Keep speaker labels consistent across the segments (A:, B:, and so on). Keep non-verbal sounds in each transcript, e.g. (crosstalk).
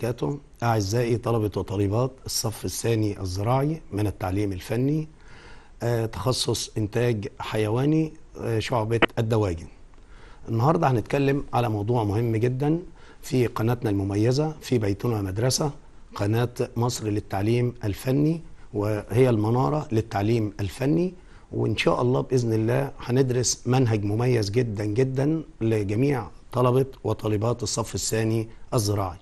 A: وبركاته أعزائي طلبة وطالبات الصف الثاني الزراعي من التعليم الفني آه، تخصص إنتاج حيواني آه، شعبة الدواجن النهاردة هنتكلم على موضوع مهم جدا في قناتنا المميزة في بيتنا مدرسة قناة مصر للتعليم الفني وهي المنارة للتعليم الفني وإن شاء الله بإذن الله هندرس منهج مميز جدا جدا لجميع طلبة وطالبات الصف الثاني الزراعي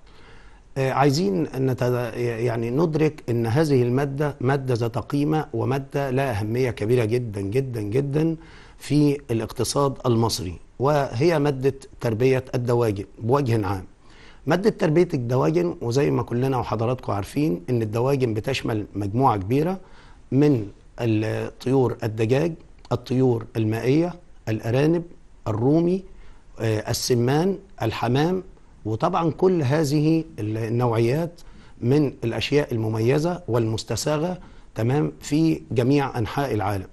A: آه، عايزين ان يعني ندرك ان هذه الماده ماده ذات قيمه وماده لها اهميه كبيره جدا جدا جدا في الاقتصاد المصري وهي ماده تربيه الدواجن بوجه عام. ماده تربيه الدواجن وزي ما كلنا وحضراتكم عارفين ان الدواجن بتشمل مجموعه كبيره من طيور الدجاج، الطيور المائيه، الارانب، الرومي، آه، السمان، الحمام، وطبعا كل هذه النوعيات من الأشياء المميزة والمستساغة تمام في جميع أنحاء العالم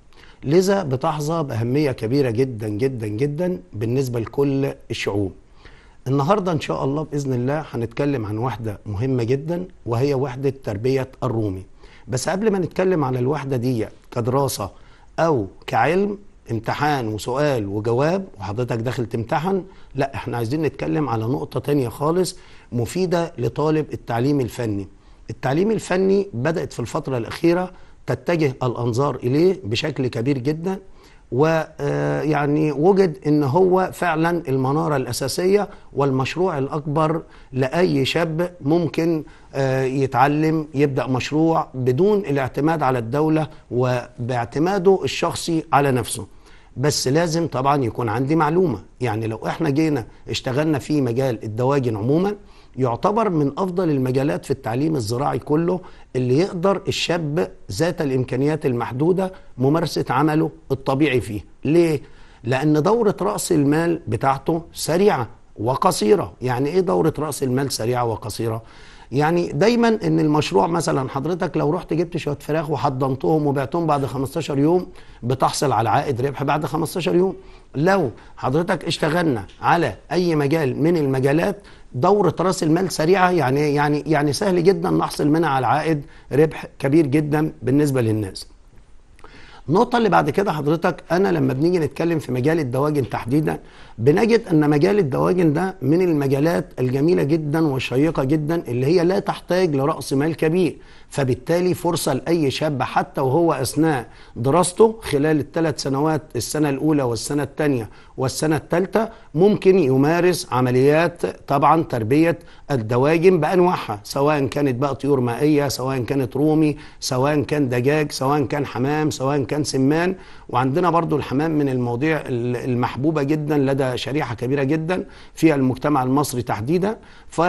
A: لذا بتحظى بأهمية كبيرة جدا جدا جدا بالنسبة لكل الشعوب النهاردة إن شاء الله بإذن الله هنتكلم عن وحدة مهمة جدا وهي وحدة تربية الرومي بس قبل ما نتكلم على الوحدة دي كدراسة أو كعلم امتحان وسؤال وجواب وحضرتك داخل تمتحن لا احنا عايزين نتكلم على نقطة تانية خالص مفيدة لطالب التعليم الفني التعليم الفني بدأت في الفترة الأخيرة تتجه الأنظار إليه بشكل كبير جدا ويعني آه، وجد ان هو فعلا المناره الاساسيه والمشروع الاكبر لاي شاب ممكن آه، يتعلم يبدا مشروع بدون الاعتماد على الدوله وباعتماده الشخصي على نفسه بس لازم طبعا يكون عندي معلومه يعني لو احنا جينا اشتغلنا في مجال الدواجن عموما يعتبر من افضل المجالات في التعليم الزراعي كله اللي يقدر الشاب ذات الامكانيات المحدوده ممارسه عمله الطبيعي فيه ليه لان دوره راس المال بتاعته سريعه وقصيره يعني ايه دوره راس المال سريعه وقصيره يعني دايما ان المشروع مثلا حضرتك لو رحت جبت شويه فراخ وحضنتهم وبعتهم بعد 15 يوم بتحصل على عائد ربح بعد 15 يوم لو حضرتك اشتغلنا على اي مجال من المجالات دورة راس المال سريعة يعني يعني يعني سهل جدا نحصل منها على عائد ربح كبير جدا بالنسبة للناس النقطة اللي بعد كده حضرتك أنا لما بنيجي نتكلم في مجال الدواجن تحديدا بنجد أن مجال الدواجن ده من المجالات الجميلة جدا وشيقة جدا اللي هي لا تحتاج لرأس مال كبير فبالتالي فرصة لأي شاب حتى وهو أثناء دراسته خلال الثلاث سنوات السنة الأولى والسنة الثانية والسنة الثالثة ممكن يمارس عمليات طبعا تربية الدواجن بأنواعها سواء كانت بقى طيور مائية سواء كانت رومي سواء كان دجاج سواء كان حمام سواء كان سمان وعندنا برضو الحمام من المواضيع المحبوبة جدا لدى شريحة كبيرة جدا في المجتمع المصري تحديدا ف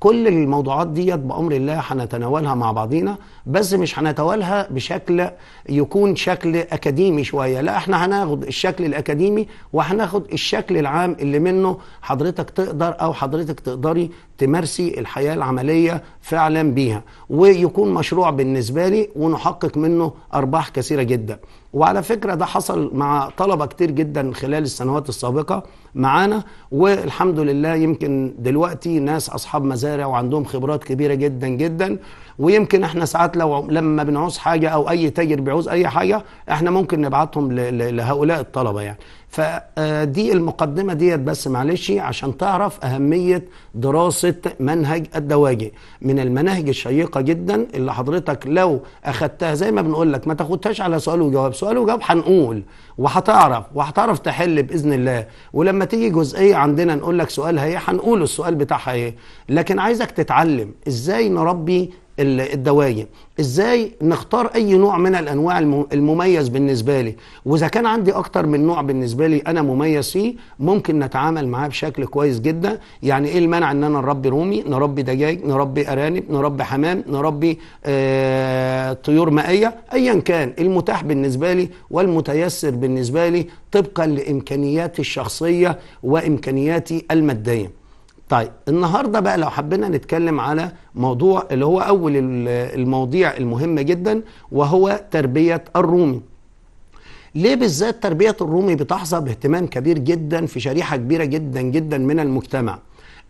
A: كل الموضوعات دي بامر الله هنتناولها مع بعضينا بس مش هنتناولها بشكل يكون شكل اكاديمي شويه لا احنا هناخد الشكل الاكاديمي وهناخد الشكل العام اللي منه حضرتك تقدر او حضرتك تقدري تمارسي الحياه العمليه فعلا بيها ويكون مشروع بالنسبه لي ونحقق منه ارباح كثيره جدا وعلى فكره ده حصل مع طلبه كتير جدا خلال السنوات السابقه معانا والحمد لله يمكن دلوقتي ناس اصحاب مزارع وعندهم خبرات كبيره جدا جدا ويمكن احنا ساعات لو لما بنعوز حاجه او اي تاجر بيعوز اي حاجه احنا ممكن نبعتهم لهؤلاء الطلبه يعني فدي المقدمة ديت بس معلش عشان تعرف أهمية دراسة منهج الدواجن من المناهج الشيقة جدا اللي حضرتك لو أخدتها زي ما بنقول لك ما تاخدهاش على سؤال وجواب سؤال وجواب هنقول وهتعرف وهتعرف تحل بإذن الله ولما تيجي جزئية عندنا نقول لك سؤالها إيه هنقول السؤال بتاعها إيه لكن عايزك تتعلم إزاي نربي الدواجن ازاي نختار اي نوع من الانواع المميز بالنسبه لي واذا كان عندي اكتر من نوع بالنسبه لي انا مميز فيه ممكن نتعامل معاه بشكل كويس جدا يعني ايه المانع ان انا نربي رومي نربي دجاج نربي ارانب نربي حمام نربي آه طيور مائيه ايا كان المتاح بالنسبه لي والمتيسر بالنسبه لي طبقا لامكانياتي الشخصيه وامكانياتي الماديه طيب النهارده بقى لو حبينا نتكلم على موضوع اللي هو اول المواضيع المهمه جدا وهو تربيه الرومي ليه بالذات تربيه الرومي بتحظى باهتمام كبير جدا في شريحه كبيره جدا جدا من المجتمع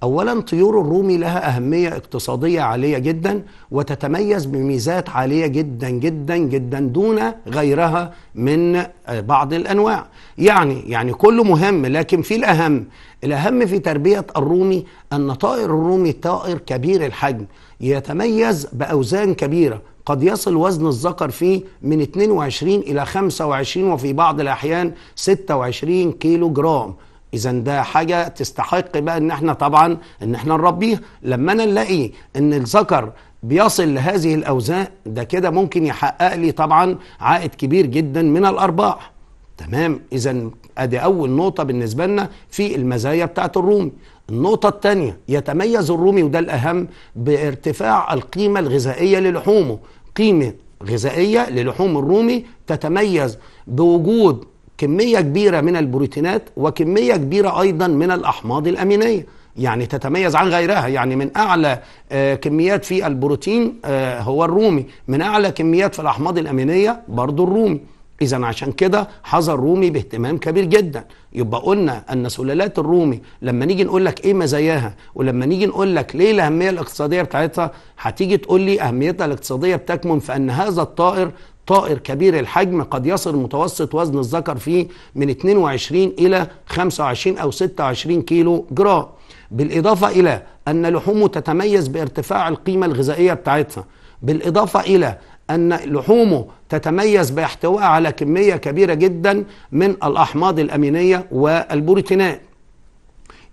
A: أولا طيور الرومي لها أهمية اقتصادية عالية جدا وتتميز بميزات عالية جدا جدا جدا دون غيرها من بعض الأنواع يعني يعني كله مهم لكن في الأهم الأهم في تربية الرومي أن طائر الرومي طائر كبير الحجم يتميز بأوزان كبيرة قد يصل وزن الذكر فيه من 22 إلى 25 وفي بعض الأحيان 26 كيلو جرام اذا ده حاجه تستحق بقى ان احنا طبعا ان احنا نربيها لما انا نلاقي ان الذكر بيصل لهذه الاوزان ده كده ممكن يحقق لي طبعا عائد كبير جدا من الارباح تمام اذا ادي اول نقطه بالنسبه لنا في المزايا بتاعه الرومي النقطة الثانية يتميز الرومي وده الأهم بارتفاع القيمة الغذائية للحومه قيمة غذائية للحوم الرومي تتميز بوجود كمية كبيرة من البروتينات وكمية كبيرة أيضا من الأحماض الأمينية يعني تتميز عن غيرها يعني من أعلى آه، كميات في البروتين آه، هو الرومي من أعلى كميات في الأحماض الأمينية برضو الرومي إذا عشان كده حظى الرومي باهتمام كبير جدا يبقى قلنا أن سلالات الرومي لما نيجي نقول لك إيه مزاياها ولما نيجي نقول لك ليه الأهمية الاقتصادية بتاعتها هتيجي تقول لي أهميتها الاقتصادية بتكمن في أن هذا الطائر طائر كبير الحجم قد يصل متوسط وزن الذكر فيه من 22 إلى 25 أو 26 كيلو جرام بالإضافة إلى أن لحومه تتميز بارتفاع القيمة الغذائية بتاعتها بالإضافة إلى أن لحومه تتميز باحتواء على كمية كبيرة جدا من الأحماض الأمينية والبروتينات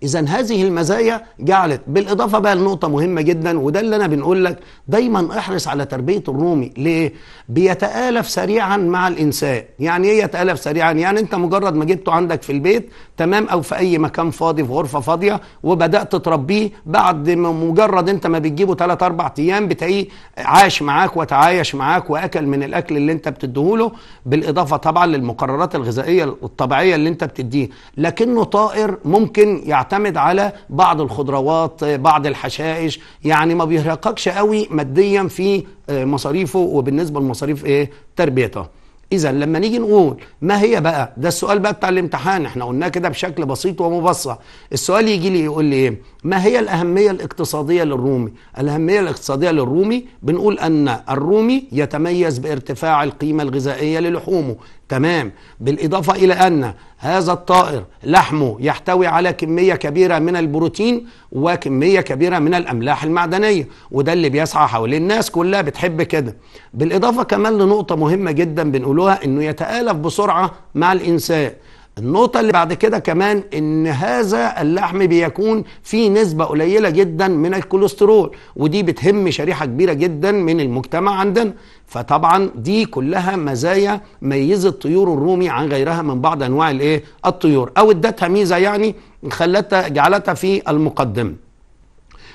A: اذا هذه المزايا جعلت بالاضافه بقى لنقطه مهمه جدا وده اللي انا بنقول لك دايما احرص على تربيه الرومي ليه بيتالف سريعا مع الانسان يعني ايه يتالف سريعا يعني انت مجرد ما جبته عندك في البيت تمام او في اي مكان فاضي في غرفه فاضيه وبدات تربيه بعد مجرد انت ما بتجيبه ثلاث اربع ايام بتلاقيه عاش معاك وتعايش معاك واكل من الاكل اللي انت بتديهوله بالاضافه طبعا للمقررات الغذائيه الطبيعيه اللي انت بتديه لكنه طائر ممكن يعتبر بيعتمد على بعض الخضروات بعض الحشائش يعني ما بيرهقكش قوي ماديا في آه، مصاريفه وبالنسبه لمصاريف ايه تربيته اذا لما نيجي نقول ما هي بقى ده السؤال بقى بتاع الامتحان احنا قلناه كده بشكل بسيط ومبسط السؤال يجي لي يقول لي ايه ما هي الاهميه الاقتصاديه للرومي الاهميه الاقتصاديه للرومي بنقول ان الرومي يتميز بارتفاع القيمه الغذائيه للحومه تمام بالإضافة إلى أن هذا الطائر لحمه يحتوي على كمية كبيرة من البروتين وكمية كبيرة من الأملاح المعدنية وده اللي بيسعى حول الناس كلها بتحب كده بالإضافة كمان لنقطة مهمة جدا بنقولها أنه يتآلف بسرعة مع الإنسان النقطة اللي بعد كده كمان ان هذا اللحم بيكون فيه نسبة قليلة جدا من الكوليسترول ودي بتهم شريحة كبيرة جدا من المجتمع عندنا فطبعا دي كلها مزايا ميزت الطيور الرومي عن غيرها من بعض انواع الايه الطيور او ادتها ميزة يعني خلتها جعلتها في المقدم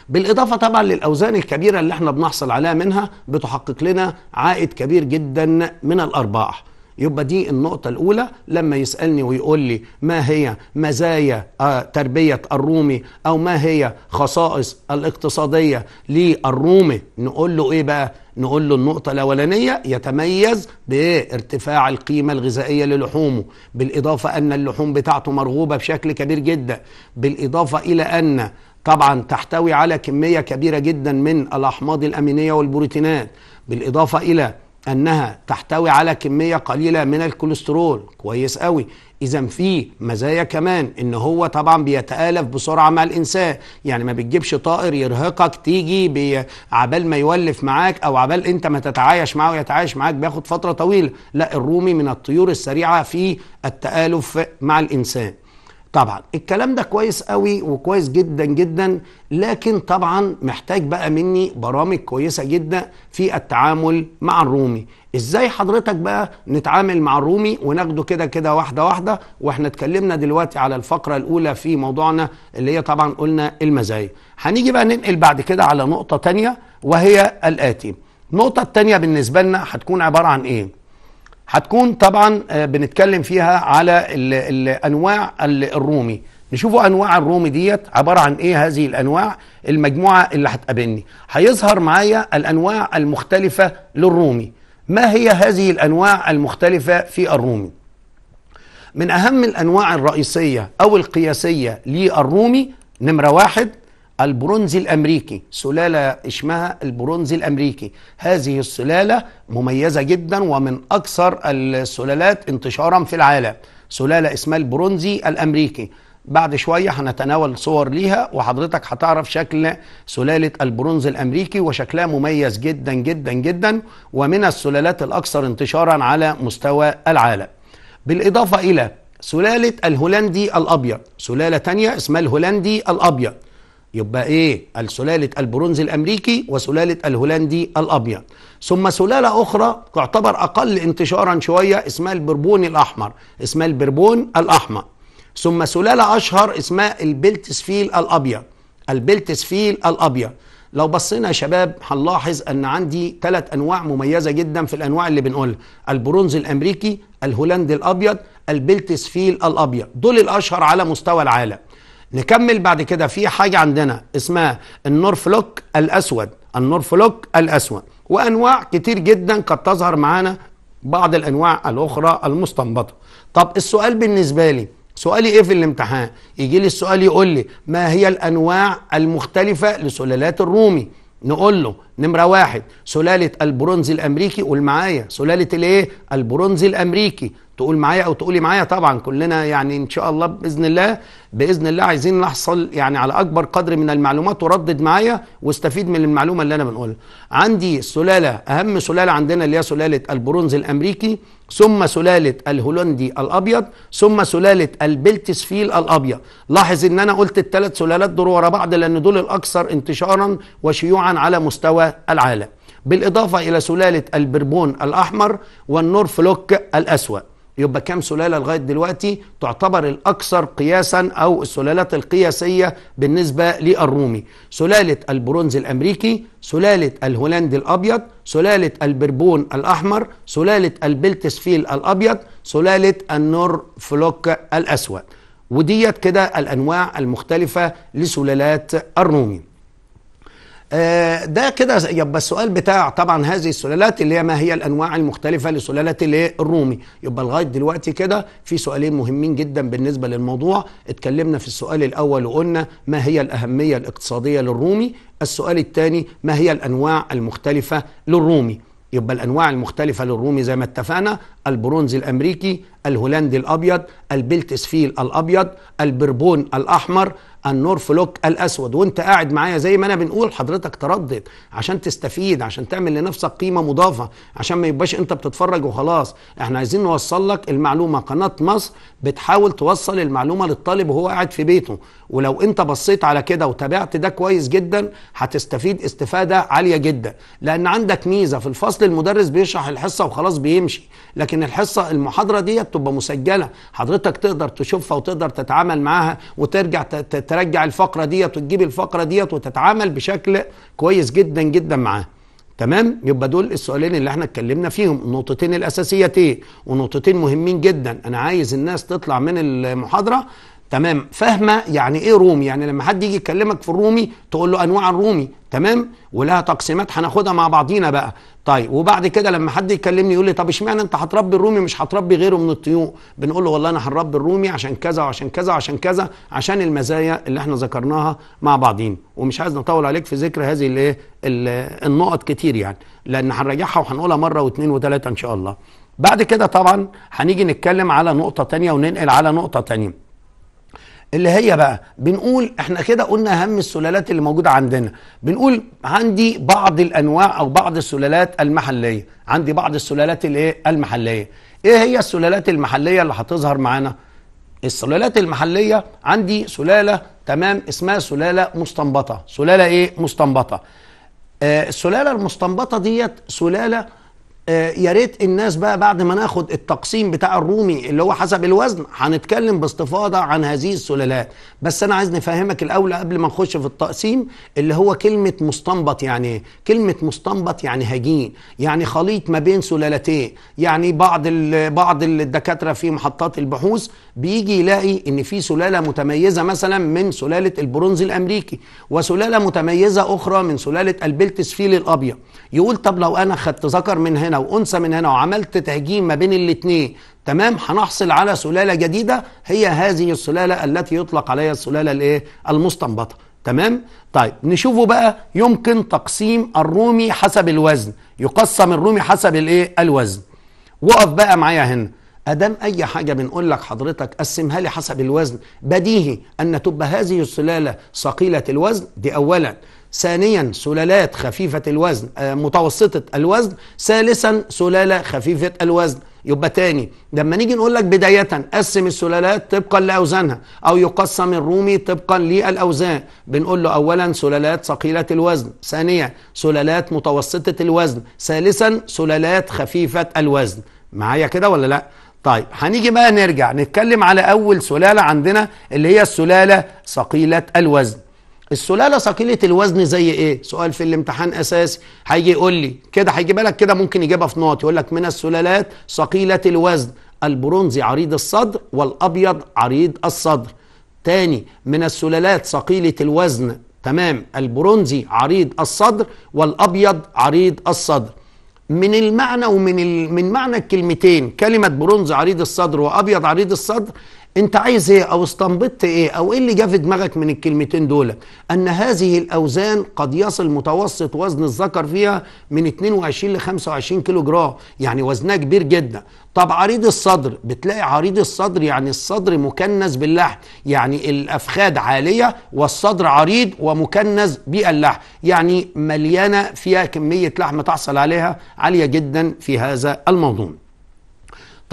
A: بالإضافة طبعا للأوزان الكبيرة اللي احنا بنحصل عليها منها بتحقق لنا عائد كبير جدا من الأرباح يبقى دي النقطة الأولى لما يسألني ويقول لي ما هي مزايا آه، تربية الرومي أو ما هي خصائص الاقتصادية للرومي نقول له إيه بقى؟ نقول له النقطة الأولانية يتميز بارتفاع القيمة الغذائية للحومه بالإضافة أن اللحوم بتاعته مرغوبة بشكل كبير جدا بالإضافة إلى أن طبعا تحتوي على كمية كبيرة جدا من الأحماض الأمينية والبروتينات بالإضافة إلى انها تحتوي على كميه قليله من الكوليسترول كويس قوي اذا في مزايا كمان ان هو طبعا بيتالف بسرعه مع الانسان يعني ما بتجيبش طائر يرهقك تيجي عبال ما يولف معاك او عبال انت ما تتعايش معاه ويتعايش معاك بياخد فتره طويله لا الرومي من الطيور السريعه في التالف مع الانسان طبعا الكلام ده كويس قوي وكويس جدا جدا لكن طبعا محتاج بقى مني برامج كويسه جدا في التعامل مع الرومي ازاي حضرتك بقى نتعامل مع الرومي وناخده كده كده واحده واحده واحنا اتكلمنا دلوقتي على الفقره الاولى في موضوعنا اللي هي طبعا قلنا المزايا هنيجي بقى ننقل بعد كده على نقطه تانية وهي الاتي النقطه التانية بالنسبه لنا هتكون عباره عن ايه هتكون طبعا آه، بنتكلم فيها على الانواع انواع الرومي نشوفوا انواع الرومي ديت عباره عن ايه هذه الانواع المجموعه اللي هتقابلني هيظهر معايا الانواع المختلفه للرومي ما هي هذه الانواع المختلفه في الرومي من اهم الانواع الرئيسيه او القياسيه للرومي نمره واحد البرونز الامريكي سلاله اسمها البرونز الامريكي هذه السلاله مميزه جدا ومن اكثر السلالات انتشارا في العالم سلاله اسمها البرونزي الامريكي بعد شويه هنتناول صور ليها وحضرتك هتعرف شكل سلاله البرونز الامريكي وشكلها مميز جدا جدا جدا ومن السلالات الاكثر انتشارا على مستوى العالم بالاضافه الى سلاله الهولندي الابيض سلاله تانية اسمها الهولندي الابيض يبقى ايه السلاله البرونز الامريكي وسلاله الهولندي الابيض ثم سلاله اخرى تعتبر اقل انتشارا شويه اسمها البربون الاحمر اسمها البربون الاحمر ثم سلاله اشهر اسمها البلتسفيل الابيض البلتسفيل الابيض لو بصينا يا شباب هنلاحظ ان عندي ثلاث انواع مميزه جدا في الانواع اللي بنقولها البرونز الامريكي الهولندي الابيض البلتسفيل الابيض دول الاشهر على مستوى العالم نكمل بعد كده في حاجة عندنا اسمها النورفلوك الأسود النورفلوك الأسود وأنواع كتير جدا قد تظهر معانا بعض الأنواع الأخرى المستنبطة طب السؤال بالنسبة لي سؤالي ايه في الامتحان يجي لي السؤال يقول لي ما هي الانواع المختلفه لسلالات الرومي نقول له نمرة واحد سلالة البرونز الأمريكي قول معايا سلالة الإيه؟ البرونز الأمريكي تقول معايا أو تقولي معايا طبعا كلنا يعني إن شاء الله بإذن الله بإذن الله عايزين نحصل يعني على أكبر قدر من المعلومات وردد معايا واستفيد من المعلومة اللي أنا بنقولها عندي سلالة أهم سلالة عندنا اللي هي سلالة البرونز الأمريكي ثم سلالة الهولندي الأبيض ثم سلالة البلتسفيل الأبيض لاحظ إن أنا قلت الثلاث سلالات دول ورا بعض لأن دول الأكثر انتشارا وشيوعا على مستوى العالم بالإضافة إلى سلالة البربون الأحمر والنورفلوك الأسود يبقى كام سلالة لغاية دلوقتي تعتبر الأكثر قياسا أو السلالات القياسية بالنسبة للرومي سلالة البرونز الأمريكي سلالة الهولندي الأبيض سلالة البربون الأحمر سلالة البلتسفيل الأبيض سلالة النورفلوك الأسود وديت كده الأنواع المختلفة لسلالات الرومي آه، ده كده يبقى السؤال بتاع طبعا هذه السلالات اللي هي ما هي الانواع المختلفه لسلاله الرومي يبقى لغايه دلوقتي كده في سؤالين مهمين جدا بالنسبه للموضوع اتكلمنا في السؤال الاول وقلنا ما هي الاهميه الاقتصاديه للرومي السؤال الثاني ما هي الانواع المختلفه للرومي يبقى الانواع المختلفه للرومي زي ما اتفقنا البرونز الامريكي الهولندي الابيض البلتسفيل الابيض البربون الاحمر النور فلوك الاسود وانت قاعد معايا زي ما انا بنقول حضرتك تردد عشان تستفيد عشان تعمل لنفسك قيمه مضافه عشان ما يبقاش انت بتتفرج وخلاص احنا عايزين نوصل لك المعلومه قناه مصر بتحاول توصل المعلومه للطالب وهو قاعد في بيته ولو انت بصيت على كده وتابعت ده كويس جدا هتستفيد استفاده عاليه جدا لان عندك ميزه في الفصل المدرس بيشرح الحصه وخلاص بيمشي لكن الحصه المحاضره دي بتبقى مسجله حضرتك تقدر تشوفها وتقدر تتعامل معاها وترجع ترجع الفقره ديت وتجيب الفقره ديت وتتعامل بشكل كويس جدا جدا معاه تمام يبقى دول السؤالين اللي احنا اتكلمنا فيهم النقطتين الاساسيتين ونقطتين مهمين جدا انا عايز الناس تطلع من المحاضره تمام فاهمه يعني ايه رومي يعني لما حد يجي يكلمك في الرومي تقول له انواع الرومي تمام ولها تقسيمات هناخدها مع بعضينا بقى طيب وبعد كده لما حد يكلمني يقول لي طب اشمعنى انت هتربي الرومي مش هتربي غيره من الطيور بنقول له والله انا هنربي الرومي عشان كذا وعشان كذا وعشان كذا عشان المزايا اللي احنا ذكرناها مع بعضينا ومش عايز نطول عليك في ذكر هذه الايه النقط كتير يعني لان هنراجعها وهنقولها مره واثنين وثلاثه ان شاء الله بعد كده طبعا هنيجي نتكلم على نقطه تانية وننقل على نقطه تانية اللي هي بقى بنقول احنا كده قلنا اهم السلالات اللي موجوده عندنا بنقول عندي بعض الانواع او بعض السلالات المحليه عندي بعض السلالات الايه المحليه ايه هي السلالات المحليه اللي هتظهر معانا السلالات المحليه عندي سلاله تمام اسمها سلاله مستنبطه سلاله ايه مستنبطه آه السلاله المستنبطه ديت سلاله آه، يا ريت الناس بقى بعد ما ناخد التقسيم بتاع الرومي اللي هو حسب الوزن هنتكلم باستفاضه عن هذه السلالات بس انا عايز نفهمك الاول قبل ما نخش في التقسيم اللي هو كلمه مستنبط يعني ايه كلمه مستنبط يعني هجين يعني خليط ما بين سلالتين يعني بعض بعض الدكاتره في محطات البحوث بيجي يلاقي ان في سلاله متميزه مثلا من سلاله البرونز الامريكي وسلاله متميزه اخرى من سلاله البلتسفيل الابيض يقول طب لو انا خدت ذكر من هنا هنا وانثى من هنا وعملت تهجين ما بين الاثنين تمام هنحصل على سلاله جديده هي هذه السلاله التي يطلق عليها السلاله الايه المستنبطه تمام طيب نشوفه بقى يمكن تقسيم الرومي حسب الوزن يقسم الرومي حسب الايه الوزن وقف بقى معايا هنا ادام اي حاجه بنقول لك حضرتك قسمها لي حسب الوزن بديهي ان تبقى هذه السلاله ثقيله الوزن دي اولا ثانيا سلالات خفيفة الوزن آه، متوسطة الوزن ثالثا سلالة خفيفة الوزن يبقى تاني لما نيجي نقول لك بداية قسم السلالات طبقا لأوزانها أو يقسم الرومي طبقا للأوزان بنقول له أولا سلالات ثقيلة الوزن ثانيا سلالات متوسطة الوزن ثالثا سلالات خفيفة الوزن معايا كده ولا لأ؟ طيب هنيجي بقى نرجع نتكلم على أول سلالة عندنا اللي هي السلالة ثقيلة الوزن السلاله ثقيله الوزن زي ايه سؤال في الامتحان اساسي هيجي يقول لي كده هيجيبها لك كده ممكن يجيبها في نقط يقول لك من السلالات ثقيله الوزن البرونزي عريض الصدر والابيض عريض الصدر تاني من السلالات ثقيله الوزن تمام البرونزي عريض الصدر والابيض عريض الصدر من المعنى ومن من معنى الكلمتين كلمه برونز عريض الصدر وابيض عريض الصدر انت عايز ايه او استنبطت ايه او ايه اللي جه في دماغك من الكلمتين دول ان هذه الاوزان قد يصل متوسط وزن الذكر فيها من 22 ل 25 كيلو جرام يعني وزنها كبير جدا طب عريض الصدر بتلاقي عريض الصدر يعني الصدر مكنس باللحم يعني الافخاد عاليه والصدر عريض ومكنس باللحم يعني مليانه فيها كميه لحم تحصل عليها عاليه جدا في هذا الموضوع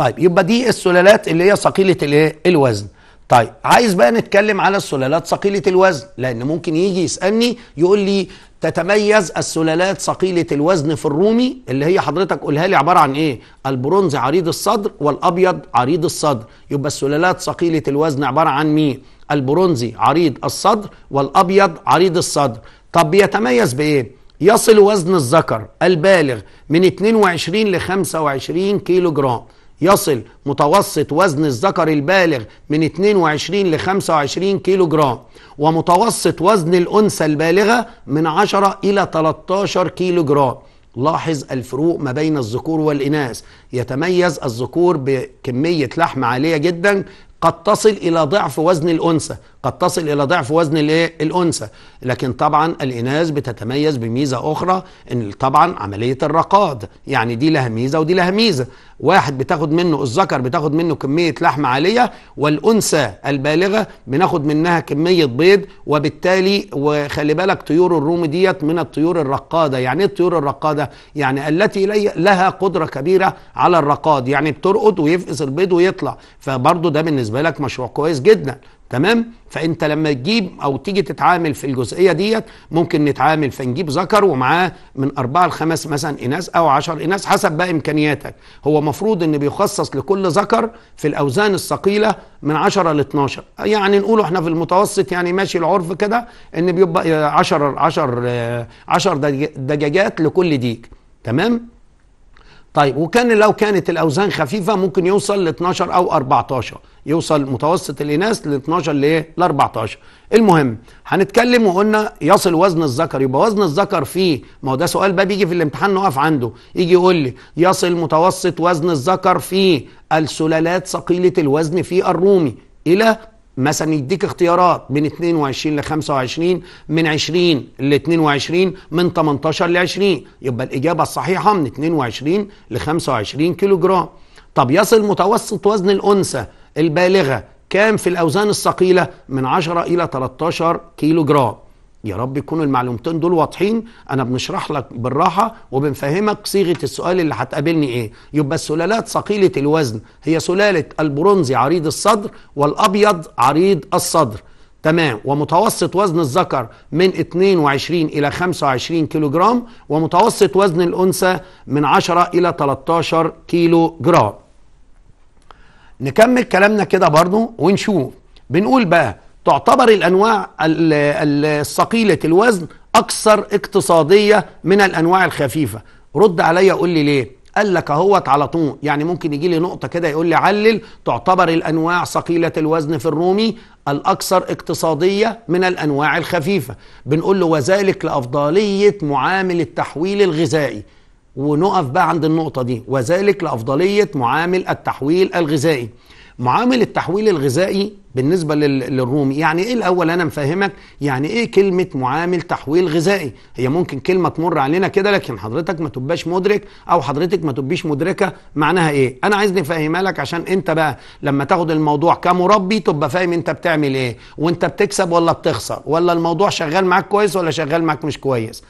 A: طيب يبقى دي السلالات اللي هي ثقيله الايه الوزن طيب عايز بقى نتكلم على السلالات ثقيله الوزن لان ممكن يجي يسالني يقول لي تتميز السلالات ثقيله الوزن في الرومي اللي هي حضرتك قولها لي عباره عن ايه البرونز عريض الصدر والابيض عريض الصدر يبقى السلالات ثقيله الوزن عباره عن مين البرونزي عريض الصدر والابيض عريض الصدر طب بيتميز بايه يصل وزن الذكر البالغ من 22 ل 25 كيلو جرام يصل متوسط وزن الذكر البالغ من 22 ل 25 كيلو جرام ومتوسط وزن الأنثى البالغة من 10 إلى 13 كيلو جرام لاحظ الفروق ما بين الذكور والإناث يتميز الذكور بكمية لحم عالية جدا قد تصل إلى ضعف وزن الأنثى قد تصل إلى ضعف وزن الايه الأنثى لكن طبعا الإناث بتتميز بميزة أخرى إن طبعا عملية الرقاد يعني دي لها ميزة ودي لها ميزة واحد بتاخد منه الذكر بتاخد منه كمية لحمة عالية والأنثى البالغة بناخد منها كمية بيض وبالتالي وخلي بالك طيور الروم ديت من الطيور الرقادة يعني ايه الطيور الرقادة يعني التي لها قدرة كبيرة على الرقاد يعني بترقد ويفقس البيض ويطلع فبرضه ده بالنسبة بالنسبه لك مشروع كويس جدا تمام فانت لما تجيب او تيجي تتعامل في الجزئيه ديت ممكن نتعامل فنجيب ذكر ومعاه من اربعه لخمس مثلا اناث او عشر اناث حسب بقى امكانياتك هو مفروض ان بيخصص لكل ذكر في الاوزان الثقيله من 10 ل 12 يعني نقول احنا في المتوسط يعني ماشي العرف كده ان بيبقى 10 10 10 دجاجات لكل ديك تمام طيب وكان لو كانت الاوزان خفيفه ممكن يوصل ل 12 او 14 يوصل متوسط الاناث ل 12 لايه؟ ل 14 المهم هنتكلم وقلنا يصل وزن الذكر يبقى وزن الذكر فيه ما هو ده سؤال بقى بيجي في الامتحان نقف عنده يجي يقول لي يصل متوسط وزن الذكر في السلالات ثقيله الوزن في الرومي الى مثلا يديك اختيارات من 22 ل 25 من 20 ل 22 من 18 ل 20 يبقى الاجابه الصحيحه من 22 ل 25 كيلو جرام طب يصل متوسط وزن الانثى البالغة كام في الأوزان الثقيلة من 10 إلى 13 كيلو جرام يا رب يكونوا المعلومتين دول واضحين انا بنشرح لك بالراحه وبنفهمك صيغه السؤال اللي هتقابلني ايه يبقى السلالات ثقيله الوزن هي سلاله البرونزي عريض الصدر والابيض عريض الصدر تمام ومتوسط وزن الذكر من 22 الى 25 كيلو جرام ومتوسط وزن الانثى من 10 الى 13 كيلو جرام نكمل كلامنا كده برضه ونشوف بنقول بقى تعتبر الأنواع الثقيلة الوزن أكثر اقتصادية من الأنواع الخفيفة رد عليا قول لي ليه قال لك اهوت على طول يعني ممكن يجي لي نقطه كده يقول لي علل تعتبر الانواع ثقيله الوزن في الرومي الاكثر اقتصاديه من الانواع الخفيفه بنقول له وذلك لافضليه معامل التحويل الغذائي ونقف بقى عند النقطة دي وذلك لأفضلية معامل التحويل الغذائي معامل التحويل الغذائي بالنسبة للرومي يعني إيه الأول أنا مفهمك يعني إيه كلمة معامل تحويل غذائي هي ممكن كلمة تمر علينا كده لكن حضرتك ما تبقاش مدرك أو حضرتك ما تبقيش مدركة معناها إيه أنا عايز نفهمها لك عشان أنت بقى لما تاخد الموضوع كمربي تبقى فاهم أنت بتعمل إيه وأنت بتكسب ولا بتخسر ولا الموضوع شغال معاك كويس ولا شغال معاك مش كويس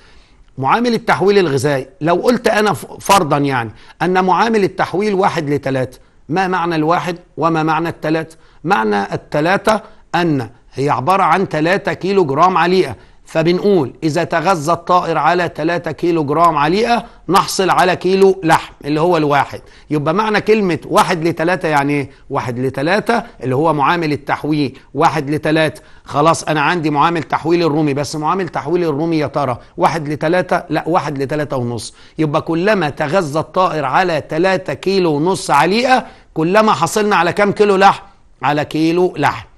A: معامل التحويل الغذائي لو قلت أنا فرضا يعني أن معامل التحويل واحد لثلاثة ما معنى الواحد وما معنى الثلاثة معنى الثلاثة أن هي عبارة عن ثلاثة كيلو جرام عليئة فبنقول إذا تغذى الطائر على 3 كيلو جرام عليقة نحصل على كيلو لحم اللي هو الواحد يبقى معنى كلمة واحد لتلاتة يعني ايه؟ واحد لتلاتة اللي هو معامل التحويل واحد لتلاتة خلاص أنا عندي معامل تحويل الرومي بس معامل تحويل الرومي يا ترى واحد لتلاتة لا واحد لتلاتة ونص يبقى كلما تغذى الطائر على 3 كيلو ونص عليقة كلما حصلنا على كام كيلو لحم على كيلو لحم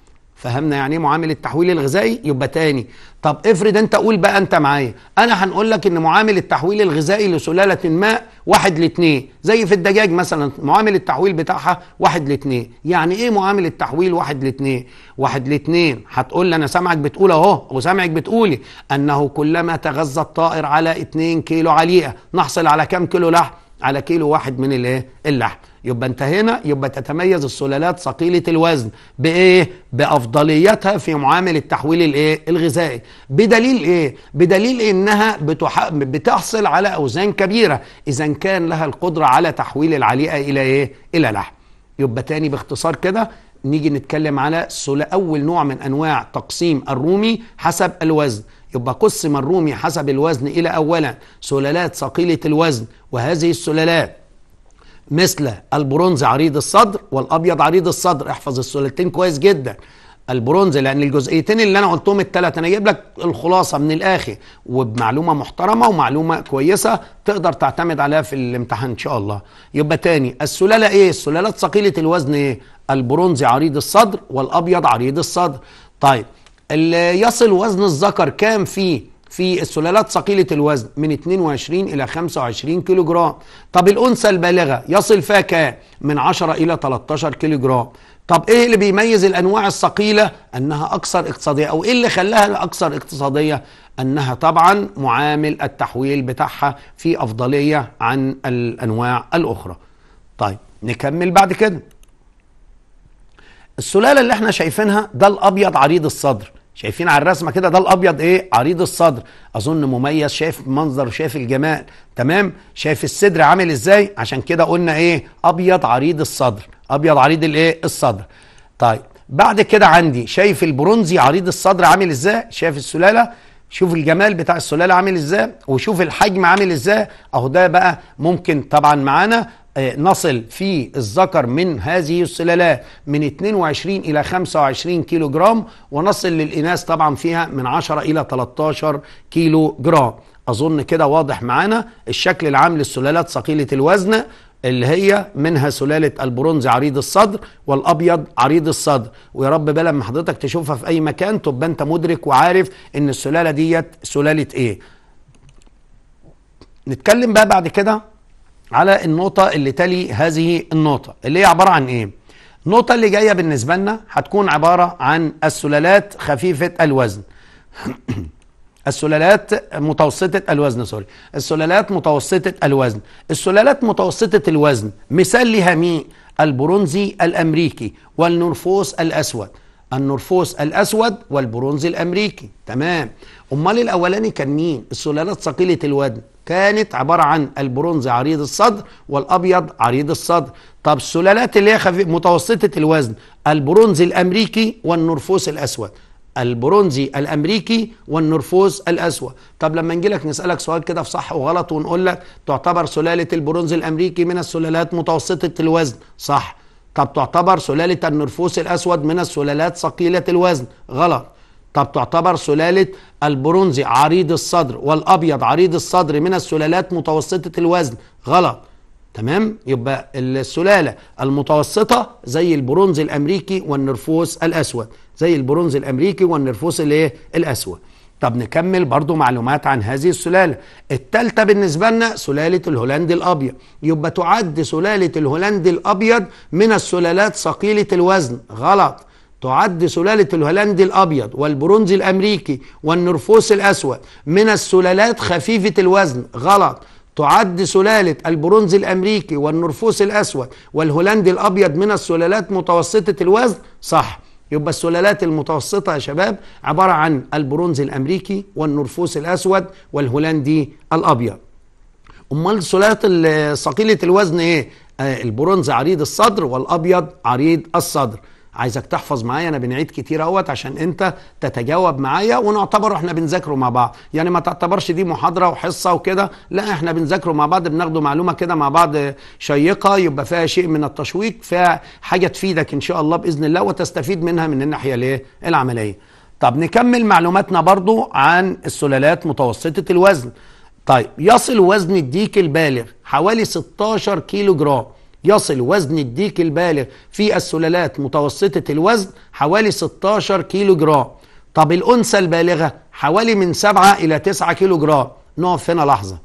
A: فهمنا يعني ايه معامل التحويل الغذائي يبقى تاني طب افرض انت قول بقى انت معايا انا هنقول لك ان معامل التحويل الغذائي لسلاله ما واحد لاتنين زي في الدجاج مثلا معامل التحويل بتاعها واحد لاتنين يعني ايه معامل التحويل واحد لاتنين واحد لاتنين هتقول لي انا سامعك بتقول اهو وسامعك بتقولي انه كلما تغذى الطائر على اتنين كيلو عليقه نحصل على كام كيلو لحم على كيلو واحد من الايه اللحم يبقى انت هنا يبقى تتميز السلالات ثقيله الوزن بايه بافضليتها في معامل التحويل الايه الغذائي بدليل ايه بدليل انها بتح... بتحصل على اوزان كبيره اذا كان لها القدره على تحويل العليقه الى ايه الى لحم يبقى تاني باختصار كده نيجي نتكلم على اول نوع من انواع تقسيم الرومي حسب الوزن يبقى قسم الرومي حسب الوزن الى اولا سلالات ثقيله الوزن وهذه السلالات مثل البرونز عريض الصدر والابيض عريض الصدر احفظ السؤالتين كويس جدا البرونز لان الجزئيتين اللي انا قلتهم الثلاثه انا جايب لك الخلاصه من الاخر وبمعلومه محترمه ومعلومه كويسه تقدر تعتمد عليها في الامتحان ان شاء الله يبقى تاني السلاله ايه السلالات ثقيله الوزن ايه البرونزي عريض الصدر والابيض عريض الصدر طيب اللي يصل وزن الذكر كام فيه في السلالات ثقيله الوزن من 22 الى 25 كيلو جرام طب الانثى البالغه يصل فيها كام من 10 الى 13 كيلو جرام طب ايه اللي بيميز الانواع الثقيله انها اكثر اقتصاديه او ايه اللي خلاها اكثر اقتصاديه انها طبعا معامل التحويل بتاعها في افضليه عن الانواع الاخرى طيب نكمل بعد كده السلاله اللي احنا شايفينها ده الابيض عريض الصدر شايفين على الرسمه كده ده الابيض ايه عريض الصدر اظن مميز شايف منظر شايف الجمال تمام شايف الصدر عامل ازاي عشان كده قلنا ايه ابيض عريض الصدر ابيض عريض الايه الصدر طيب بعد كده عندي شايف البرونزي عريض الصدر عامل ازاي شايف السلاله شوف الجمال بتاع السلاله عامل ازاي وشوف الحجم عامل ازاي اهو ده بقى ممكن طبعا معانا آه، نصل في الذكر من هذه السلالات من 22 إلى 25 كيلو جرام ونصل للإناث طبعا فيها من 10 إلى 13 كيلو جرام أظن كده واضح معانا الشكل العام للسلالات ثقيلة الوزن اللي هي منها سلالة البرونز عريض الصدر والأبيض عريض الصدر ويا رب بلا ما حضرتك تشوفها في أي مكان تبقى أنت مدرك وعارف إن السلالة ديت سلالة إيه نتكلم بقى بعد كده على النقطة اللي تلي هذه النقطة اللي هي عبارة عن ايه؟ النقطة اللي جاية بالنسبة لنا هتكون عبارة عن السلالات خفيفة الوزن (clears throat) السلالات متوسطة الوزن سوري السلالات متوسطة الوزن السلالات متوسطة الوزن مثال مين؟ البرونزي الأمريكي والنرفوس الأسود النرفوس الأسود والبرونزي الأمريكي تمام أمال الأولاني كان مين السلالات ثقيلة الوزن كانت عبارة عن البرونز عريض الصدر والأبيض عريض الصدر طب السلالات اللي هي متوسطة الوزن البرونز الأمريكي والنرفوس الأسود البرونزي الامريكي والنرفوز الاسود طب لما نجي لك نسالك سؤال كده في صح وغلط ونقول لك تعتبر سلاله البرونز الامريكي من السلالات متوسطه الوزن صح طب تعتبر سلاله النرفوس الاسود من السلالات ثقيله الوزن غلط طب تعتبر سلالة البرونزي عريض الصدر والأبيض عريض الصدر من السلالات متوسطة الوزن غلط تمام يبقى السلالة المتوسطة زي البرونز الأمريكي والنرفوس الأسود زي البرونز الأمريكي والنرفوس الايه الأسود طب نكمل برضو معلومات عن هذه السلالة التالتة بالنسبة لنا سلالة الهولندي الأبيض يبقى تعد سلالة الهولندي الأبيض من السلالات ثقيلة الوزن غلط تعد سلالة الهولندي الأبيض والبرونزي الأمريكي والنرفوس الأسود من السلالات خفيفة الوزن غلط تعد سلالة البرونزي الأمريكي والنرفوس الأسود والهولندي الأبيض من السلالات متوسطة الوزن صح يبقى السلالات المتوسطة يا شباب عبارة عن البرونزي الأمريكي والنرفوس الأسود والهولندي الأبيض أمال سلالات ثقيلة الوزن إيه؟ آه، البرونز عريض الصدر والأبيض عريض الصدر عايزك تحفظ معايا انا بنعيد كتير اهوت عشان انت تتجاوب معايا ونعتبره احنا بنذاكره مع بعض يعني ما تعتبرش دي محاضره وحصه وكده لا احنا بنذاكره مع بعض بناخده معلومه كده مع بعض شيقه يبقى فيها شيء من التشويق فيها حاجه تفيدك ان شاء الله باذن الله وتستفيد منها من الناحيه الايه العمليه طب نكمل معلوماتنا برضو عن السلالات متوسطه الوزن طيب يصل وزن الديك البالغ حوالي 16 كيلو جرام يصل وزن الديك البالغ في السلالات متوسطة الوزن حوالي 16 كيلو جرام طب الأنثى البالغة حوالي من 7 إلى 9 كيلو جرام نقف هنا لحظة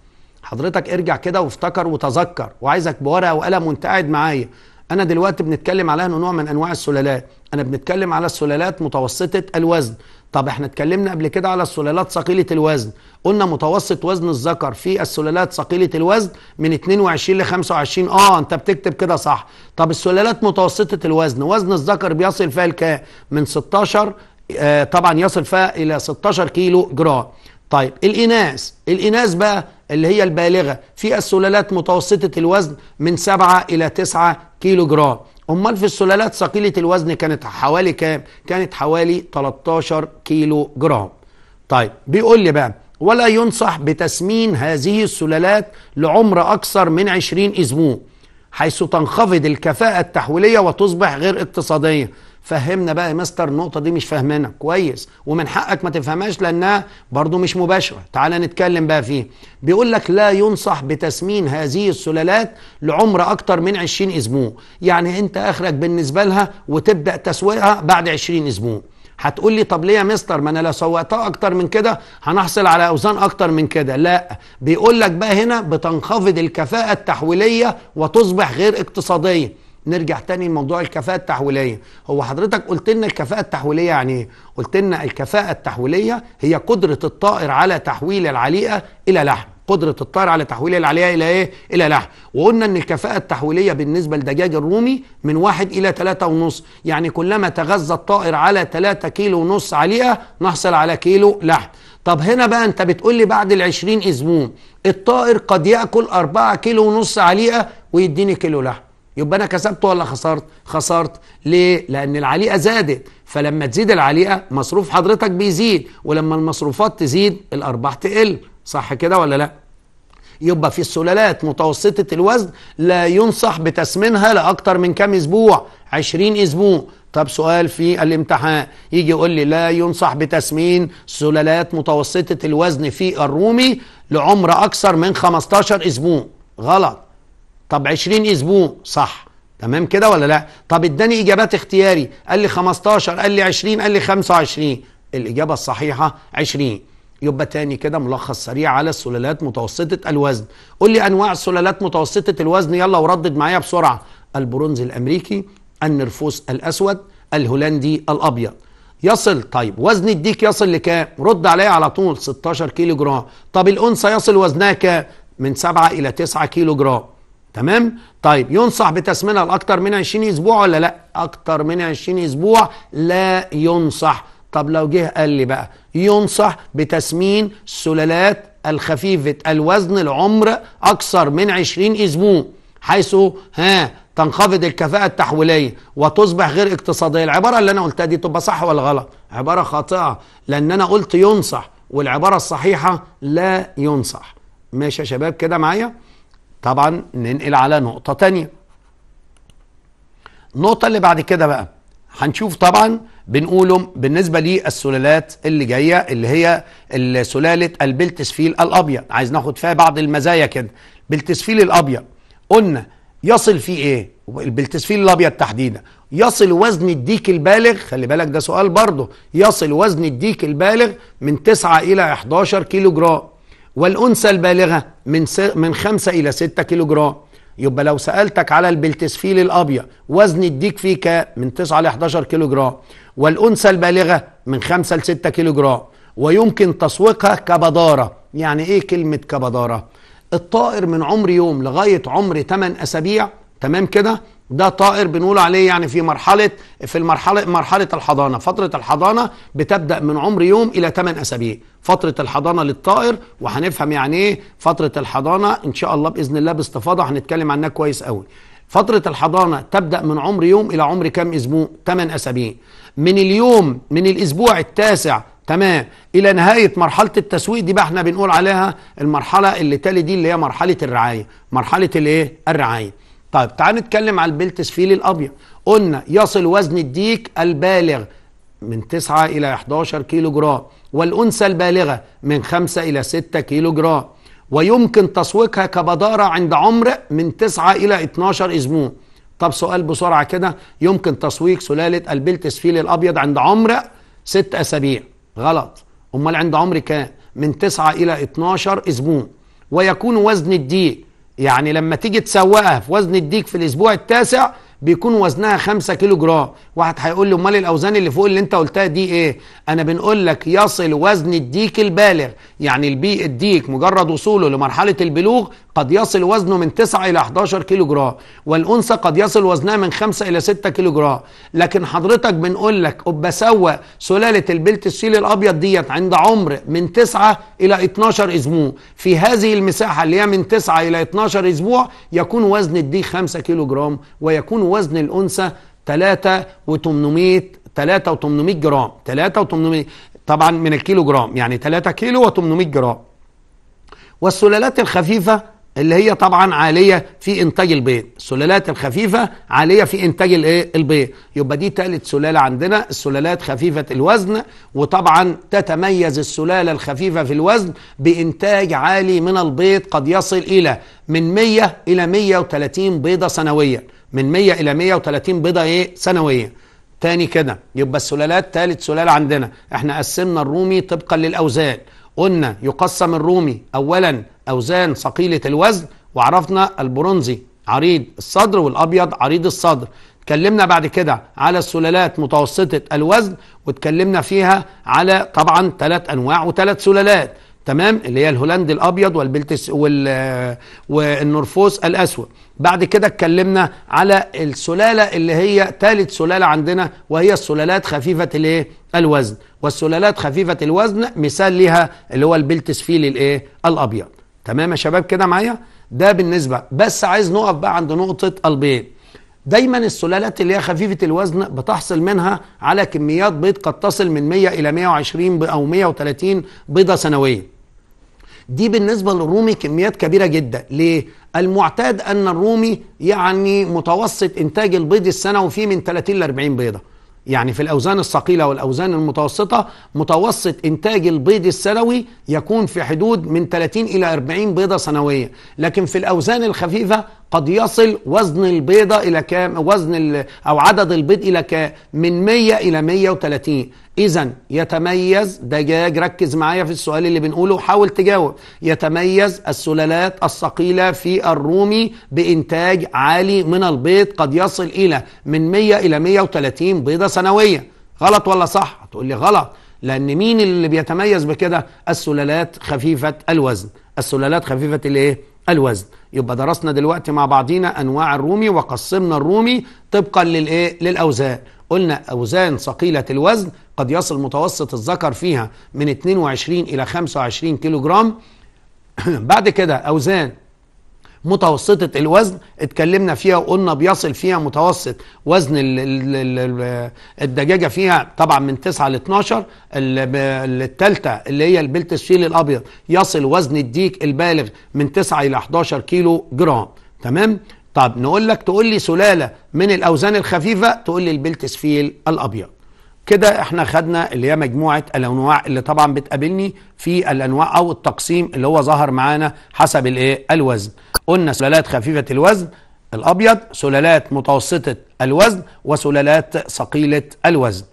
A: حضرتك ارجع كده وافتكر وتذكر وعايزك بورقة وقلم وانت قاعد معايا أنا دلوقتي بنتكلم على أنه نوع من أنواع السلالات أنا بنتكلم على السلالات متوسطة الوزن طب احنا اتكلمنا قبل كده على السلالات ثقيله الوزن قلنا متوسط وزن الذكر في السلالات ثقيله الوزن من 22 ل 25 اه انت بتكتب كده صح طب السلالات متوسطه الوزن وزن الذكر بيصل فيها لكام من 16 آه طبعا يصل فيها الى 16 كيلو جرام طيب الإناث الإناث بقى اللي هي البالغة في السلالات متوسطة الوزن من 7 إلى 9 كيلو جرام امال في السلالات ثقيله الوزن كانت حوالي كام كانت حوالي 13 كيلو جرام طيب بيقول لي بقى ولا ينصح بتسمين هذه السلالات لعمر اكثر من 20 اسبوع حيث تنخفض الكفاءة التحويلية وتصبح غير اقتصادية فهمنا بقى يا مستر النقطه دي مش فاهمنا كويس ومن حقك ما تفهمهاش لانها برضو مش مباشره تعال نتكلم بقى فيه بيقول لك لا ينصح بتسمين هذه السلالات لعمر اكتر من 20 اسبوع يعني انت اخرك بالنسبه لها وتبدا تسويقها بعد 20 اسبوع هتقول لي طب ليه يا مستر ما انا لو سوقتها اكتر من كده هنحصل على اوزان اكتر من كده لا بيقول لك بقى هنا بتنخفض الكفاءه التحويليه وتصبح غير اقتصاديه نرجع تاني لموضوع الكفاءة التحويلية هو حضرتك قلت لنا الكفاءة التحويلية يعني ايه قلت لنا الكفاءة التحويلية هي قدرة الطائر على تحويل العليقة إلى لحم قدرة الطائر على تحويل العليقة إلى إيه؟ إلى لحم وقلنا إن الكفاءة التحويلية بالنسبة لدجاج الرومي من واحد إلى ثلاثة ونص يعني كلما تغذى الطائر على ثلاثة كيلو ونص عليقة نحصل على كيلو لحم طب هنا بقى أنت بتقول لي بعد العشرين أسبوع الطائر قد يأكل أربعة كيلو ونص عليقة ويديني كيلو لحم يبقى انا كسبت ولا خسرت خسرت ليه لان العليقه زادت فلما تزيد العليقه مصروف حضرتك بيزيد ولما المصروفات تزيد الارباح تقل صح كده ولا لا يبقى في السلالات متوسطة الوزن لا ينصح بتسمينها لأكتر من كام أسبوع 20 أسبوع طب سؤال في الامتحان يجي يقول لي لا ينصح بتسمين سلالات متوسطة الوزن في الرومي لعمر أكثر من 15 أسبوع غلط طب 20 اسبوع صح تمام كده ولا لا طب اداني اجابات اختياري قال لي 15 قال لي 20 قال لي 25 الاجابه الصحيحه 20 يبقى تاني كده ملخص سريع على السلالات متوسطه الوزن قول لي انواع السلالات متوسطه الوزن يلا وردد معايا بسرعه البرونز الامريكي النرفوس الاسود الهولندي الابيض يصل طيب وزن الديك يصل لكام رد عليا على طول 16 كيلو جرام طب الانثى يصل وزنها كام من 7 الى 9 كيلو جرام تمام طيب ينصح بتسمينها لاكثر من 20 اسبوع ولا لا اكثر من 20 اسبوع لا ينصح طب لو جه قال لي بقى ينصح بتسمين السلالات الخفيفة الوزن العمر أكثر من 20 أسبوع حيث ها تنخفض الكفاءة التحويلية وتصبح غير اقتصادية العبارة اللي أنا قلتها دي تبقى صح ولا غلط عبارة خاطئة لأن أنا قلت ينصح والعبارة الصحيحة لا ينصح ماشي يا شباب كده معايا طبعا ننقل على نقطة تانية النقطة اللي بعد كده بقى هنشوف طبعا بنقولهم بالنسبة للسلالات اللي جاية اللي هي سلالة البلتسفيل الأبيض عايز ناخد فيها بعض المزايا كده بلتسفيل الأبيض قلنا يصل فيه ايه البلتسفيل الأبيض تحديدا يصل وزن الديك البالغ خلي بالك ده سؤال برضه يصل وزن الديك البالغ من 9 إلى 11 كيلو جرام والأنثى البالغة من من 5 إلى 6 كيلو جرام يبقى لو سألتك على البلتسفيل الأبيض وزن الديك فيك من 9 ل 11 كيلو جرام والأنثى البالغة من 5 ل 6 كيلو جرام ويمكن تسويقها كبدارة يعني إيه كلمة كبدارة الطائر من عمر يوم لغاية عمر 8 أسابيع تمام كده ده طائر بنقول عليه يعني في مرحله في المرحله مرحله الحضانه فتره الحضانه بتبدا من عمر يوم الى 8 اسابيع فتره الحضانه للطائر وهنفهم يعني ايه فتره الحضانه ان شاء الله باذن الله باستفاضه هنتكلم عنها كويس قوي فترة الحضانة تبدأ من عمر يوم إلى عمر كام أسبوع؟ 8 أسابيع. من اليوم من الأسبوع التاسع تمام إلى نهاية مرحلة التسويق دي بقى احنا بنقول عليها المرحلة اللي تالي دي اللي هي مرحلة الرعاية، مرحلة الإيه؟ الرعاية. طيب تعال نتكلم على البلتسفيلي الابيض قلنا يصل وزن الديك البالغ من 9 الى 11 كيلو جرام والانثى البالغه من 5 الى 6 كيلو جرام ويمكن تسويقها كبداره عند عمر من 9 الى 12 اسبوع طب سؤال بسرعه كده يمكن تسويق سلاله البلتسفيلي الابيض عند عمر 6 اسابيع غلط امال عند عمر كام من 9 الى 12 اسبوع ويكون وزن الديك يعني لما تيجي تسوقها في وزن الديك في الاسبوع التاسع بيكون وزنها 5 كيلو جرام واحد هيقول لي امال الاوزان اللي فوق اللي انت قلتها دي ايه انا بنقول لك يصل وزن الديك البالغ يعني البي الديك مجرد وصوله لمرحله البلوغ قد يصل وزنه من 9 الى 11 كيلو جرام والانثى قد يصل وزنها من 5 الى 6 كيلو جرام لكن حضرتك بنقول لك بسوى سلاله البلت السيل الابيض ديت عند عمر من 9 الى 12 اسبوع في هذه المساحه اللي هي من 9 الى 12 اسبوع يكون وزن الديك 5 كيلو جرام ويكون وزن الأنثى 3 و800 3 و800 جرام 3 و800 طبعا من الكيلو جرام يعني 3 كيلو و800 جرام والسلالات الخفيفة اللي هي طبعا عاليه في انتاج البيض السلالات الخفيفه عاليه في انتاج الايه البيض يبقى دي ثالث سلاله عندنا السلالات خفيفه الوزن وطبعا تتميز السلاله الخفيفه في الوزن بانتاج عالي من البيض قد يصل الى من 100 الى 130 بيضه سنويا من 100 الى 130 بيضه ايه سنويا تاني كده يبقى السلالات ثالث سلاله عندنا احنا قسمنا الرومي طبقا للاوزان قلنا يقسم الرومي أولا أوزان ثقيلة الوزن وعرفنا البرونزي عريض الصدر والأبيض عريض الصدر اتكلمنا بعد كده على السلالات متوسطة الوزن واتكلمنا فيها على طبعا ثلاث أنواع وثلاث سلالات تمام اللي هي الهولندي الابيض والبلتس وال والنورفوس الاسود بعد كده اتكلمنا على السلاله اللي هي ثالث سلاله عندنا وهي السلالات خفيفه الايه الوزن والسلالات خفيفه الوزن مثال ليها اللي هو البلتس فيل الايه الابيض تمام يا شباب كده معايا ده بالنسبه بس عايز نقف بقى عند نقطه البيض دايما السلالات اللي هي خفيفه الوزن بتحصل منها على كميات بيض قد تصل من 100 الى 120 او 130 بيضه سنويه دي بالنسبة للرومي كميات كبيرة جدا ليه؟ المعتاد أن الرومي يعني متوسط إنتاج البيض السنوي فيه من 30 ل 40 بيضة يعني في الأوزان الثقيلة والأوزان المتوسطة متوسط إنتاج البيض السنوي يكون في حدود من 30 إلى 40 بيضة سنويا لكن في الأوزان الخفيفة قد يصل وزن البيضة إلى كام وزن أو عدد البيض إلى كام من 100 إلى 130 إذا يتميز دجاج ركز معايا في السؤال اللي بنقوله حاول تجاوب يتميز السلالات الثقيلة في الرومي بإنتاج عالي من البيض قد يصل إلى من 100 إلى 130 بيضة سنوية غلط ولا صح؟ هتقول لي غلط لأن مين اللي بيتميز بكده؟ السلالات خفيفة الوزن السلالات خفيفة الإيه؟ الوزن يبقى درسنا دلوقتي مع بعضينا أنواع الرومي وقسمنا الرومي طبقا للإيه؟ للأوزان قلنا أوزان ثقيلة الوزن قد يصل متوسط الذكر فيها من 22 إلى 25 كيلو جرام بعد كده أوزان متوسطة الوزن اتكلمنا فيها وقلنا بيصل فيها متوسط وزن الدجاجة فيها طبعا من 9 ل 12 الثالثة اللي هي البلت الشيل الأبيض يصل وزن الديك البالغ من 9 إلى 11 كيلو جرام تمام طب نقول لك تقول لي سلاله من الاوزان الخفيفه تقول لي البلتسفيل الابيض كده احنا خدنا اللي هي مجموعه الانواع اللي طبعا بتقابلني في الانواع او التقسيم اللي هو ظهر معانا حسب الايه الوزن قلنا سلالات خفيفه الوزن الابيض سلالات متوسطه الوزن وسلالات ثقيله الوزن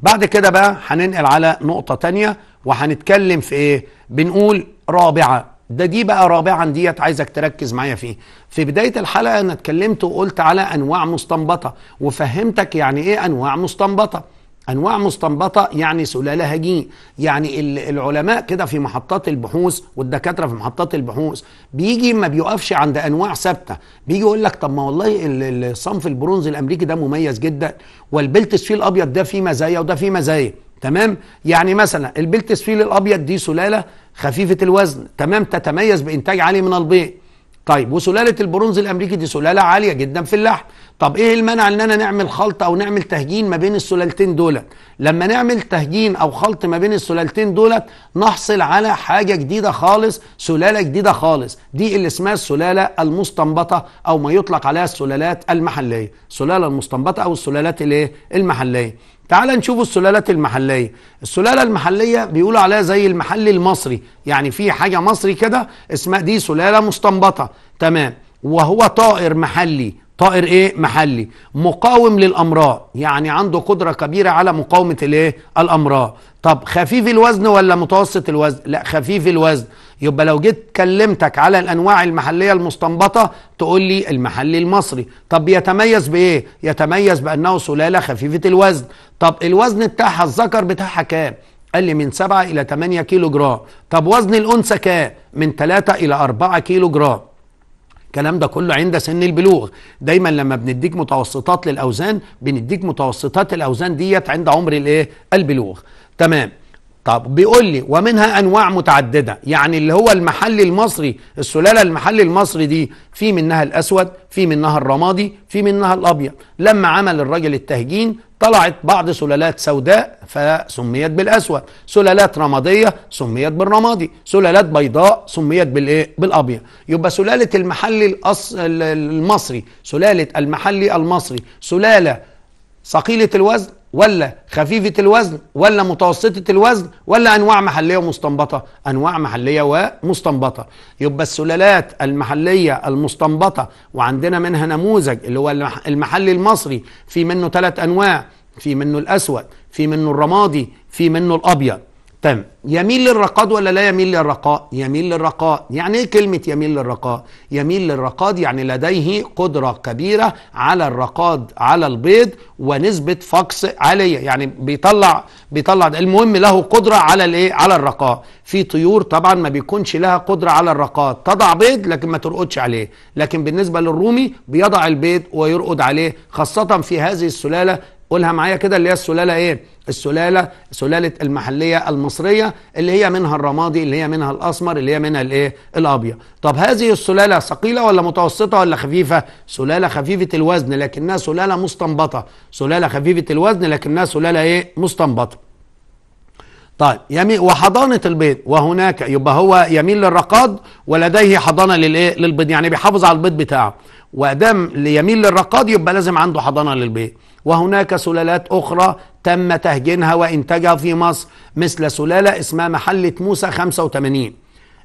A: بعد كده بقى هننقل على نقطه تانية وهنتكلم في ايه بنقول رابعه ده دي بقى رابعا ديت عايزك تركز معايا فيه في بدايه الحلقه انا اتكلمت وقلت على انواع مستنبطه وفهمتك يعني ايه انواع مستنبطه انواع مستنبطه يعني سلاله هجين يعني العلماء كده في محطات البحوث والدكاتره في محطات البحوث بيجي ما بيقفش عند انواع ثابته بيجي يقول لك طب ما والله الصنف البرونز الامريكي ده مميز جدا والبلت السفيل الابيض ده فيه مزايا وده فيه مزايا تمام يعني مثلا البلتسفيل الابيض دي سلاله خفيفه الوزن تمام تتميز بانتاج عالي من البيض طيب وسلاله البرونز الامريكي دي سلاله عاليه جدا في اللحم طب ايه المنع ان انا نعمل خلط او نعمل تهجين ما بين السلالتين دولت لما نعمل تهجين او خلط ما بين السلالتين دولت نحصل على حاجه جديده خالص سلاله جديده خالص دي اللي اسمها السلاله المستنبطه او ما يطلق عليها السلالات المحليه السلاله المستنبطه او السلالات الايه المحليه تعال نشوف السلالات المحلية السلالة المحلية بيقولوا عليها زي المحلي المصري يعني في حاجة مصري كده اسمها دي سلالة مستنبطة تمام وهو طائر محلي طائر ايه محلي مقاوم للامراض يعني عنده قدره كبيره على مقاومه الايه الامراض طب خفيف الوزن ولا متوسط الوزن لا خفيف الوزن يبقى لو جيت كلمتك على الانواع المحليه المستنبطه تقول لي المحلي المصري طب يتميز بايه يتميز بانه سلاله خفيفه الوزن طب الوزن بتاعها الذكر بتاعها كام قال لي من 7 الى 8 كيلو جرام طب وزن الانثى كام من 3 الى 4 كيلو جرام الكلام ده كله عند سن البلوغ دايما لما بنديك متوسطات للاوزان بنديك متوسطات الاوزان ديت عند عمر الايه البلوغ تمام طب بيقول لي ومنها انواع متعدده يعني اللي هو المحلي المصري السلاله المحلي المصري دي في منها الاسود في منها الرمادي في منها الابيض لما عمل الراجل التهجين طلعت بعض سلالات سوداء فسميت بالاسود سلالات رماديه سميت بالرمادي سلالات بيضاء سميت بالايه بالابيض يبقى سلاله المحلي الأص... المصري سلاله المحلي المصري سلاله ثقيله الوزن ولا خفيفة الوزن ولا متوسطة الوزن ولا أنواع محلية ومستنبطة أنواع محلية ومستنبطة يبقى السلالات المحلية المستنبطة وعندنا منها نموذج اللي هو المحلي المصري في منه ثلاث أنواع في منه الأسود في منه الرمادي في منه الأبيض تمام يميل للرقاد ولا لا يميل للرقاء يميل للرقاء يعني ايه كلمه يميل للرقاء يميل للرقاد يعني لديه قدره كبيره على الرقاد على البيض ونسبه فقس عاليه يعني بيطلع بيطلع المهم له قدره على الايه على الرقاء في طيور طبعا ما بيكونش لها قدره على الرقاد تضع بيض لكن ما ترقدش عليه لكن بالنسبه للرومي بيضع البيض ويرقد عليه خاصه في هذه السلاله قولها معايا كده اللي هي السلاله ايه السلاله سلاله المحليه المصريه اللي هي منها الرمادي اللي هي منها الاسمر اللي هي منها الايه الابيض طب هذه السلاله ثقيله ولا متوسطه ولا خفيفه سلاله خفيفه الوزن لكنها سلاله مستنبطه سلاله خفيفه الوزن لكنها سلاله ايه مستنبطه طيب يمي وحضانه البيض وهناك يبقى هو يميل للرقاد ولديه حضانه للايه للبيض يعني بيحافظ على البيض بتاعه وادام يميل للرقاد يبقى لازم عنده حضانه للبيض وهناك سلالات اخرى تم تهجينها وإنتاجها في مصر مثل سلالة اسمها محلة موسى 85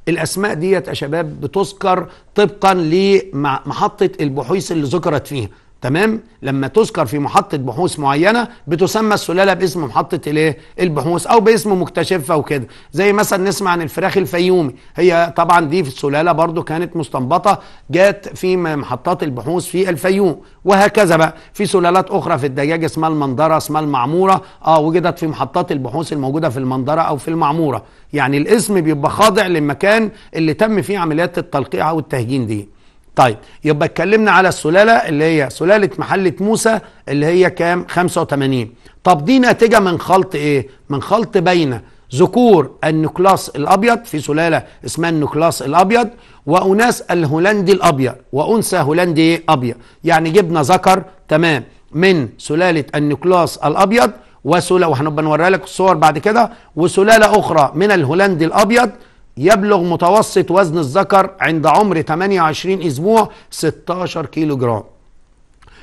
A: الأسماء ديت يا شباب بتذكر طبقا لمحطة البحوث اللي ذكرت فيها تمام لما تذكر في محطه بحوث معينه بتسمى السلاله باسم محطه الايه البحوث او باسم مكتشفها وكده زي مثلا نسمع عن الفراخ الفيومي هي طبعا دي في السلاله برضو كانت مستنبطه جات في محطات البحوث في الفيوم وهكذا بقى في سلالات اخرى في الدجاج اسمها المندره اسمها المعموره اه وجدت في محطات البحوث الموجوده في المندره او في المعموره يعني الاسم بيبقى خاضع للمكان اللي تم فيه عمليات التلقيح او التهجين دي طيب يبقى اتكلمنا على السلالة اللي هي سلالة محلة موسى اللي هي كام 85 طب دي ناتجة من خلط ايه من خلط بين ذكور النوكلاس الابيض في سلالة اسمها النوكلاس الابيض واناس الهولندي الابيض وانثى هولندي إيه؟ ابيض يعني جبنا ذكر تمام من سلالة النوكلاس الابيض وسلالة وهنبقى نوريها لك الصور بعد كده وسلالة اخرى من الهولندي الابيض يبلغ متوسط وزن الذكر عند عمر 28 اسبوع 16 كيلو جرام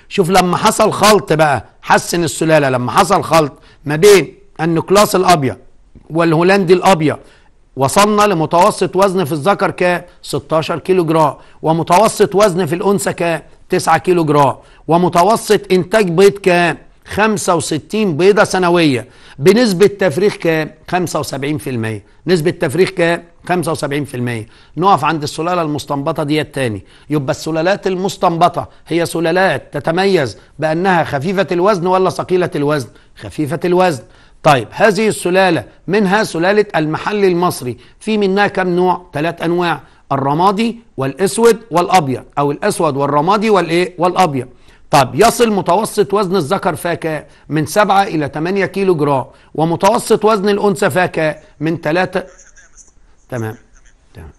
A: شوف لما حصل خلط بقى حسن السلاله لما حصل خلط ما بين النكلاس الابيض والهولندي الابيض وصلنا لمتوسط وزن في الذكر ك 16 كيلو جرام ومتوسط وزن في الانثى ك 9 كيلو جرام ومتوسط انتاج بيض كام 65 بيضة سنوية بنسبة تفريخ كام؟ 75% نسبة تفريخ كام؟ 75% نقف عند السلالة المستنبطة دي التاني يبقى السلالات المستنبطة هي سلالات تتميز بأنها خفيفة الوزن ولا ثقيلة الوزن؟ خفيفة الوزن طيب هذه السلالة منها سلالة المحل المصري في منها كم نوع؟ ثلاث أنواع الرمادي والأسود والأبيض أو الأسود والرمادي والإيه؟ والأبيض طب يصل متوسط وزن الذكر فاكهة من 7 إلى 8 كيلو جرام ومتوسط وزن الأنثى فاكهة من 3 تمام تمام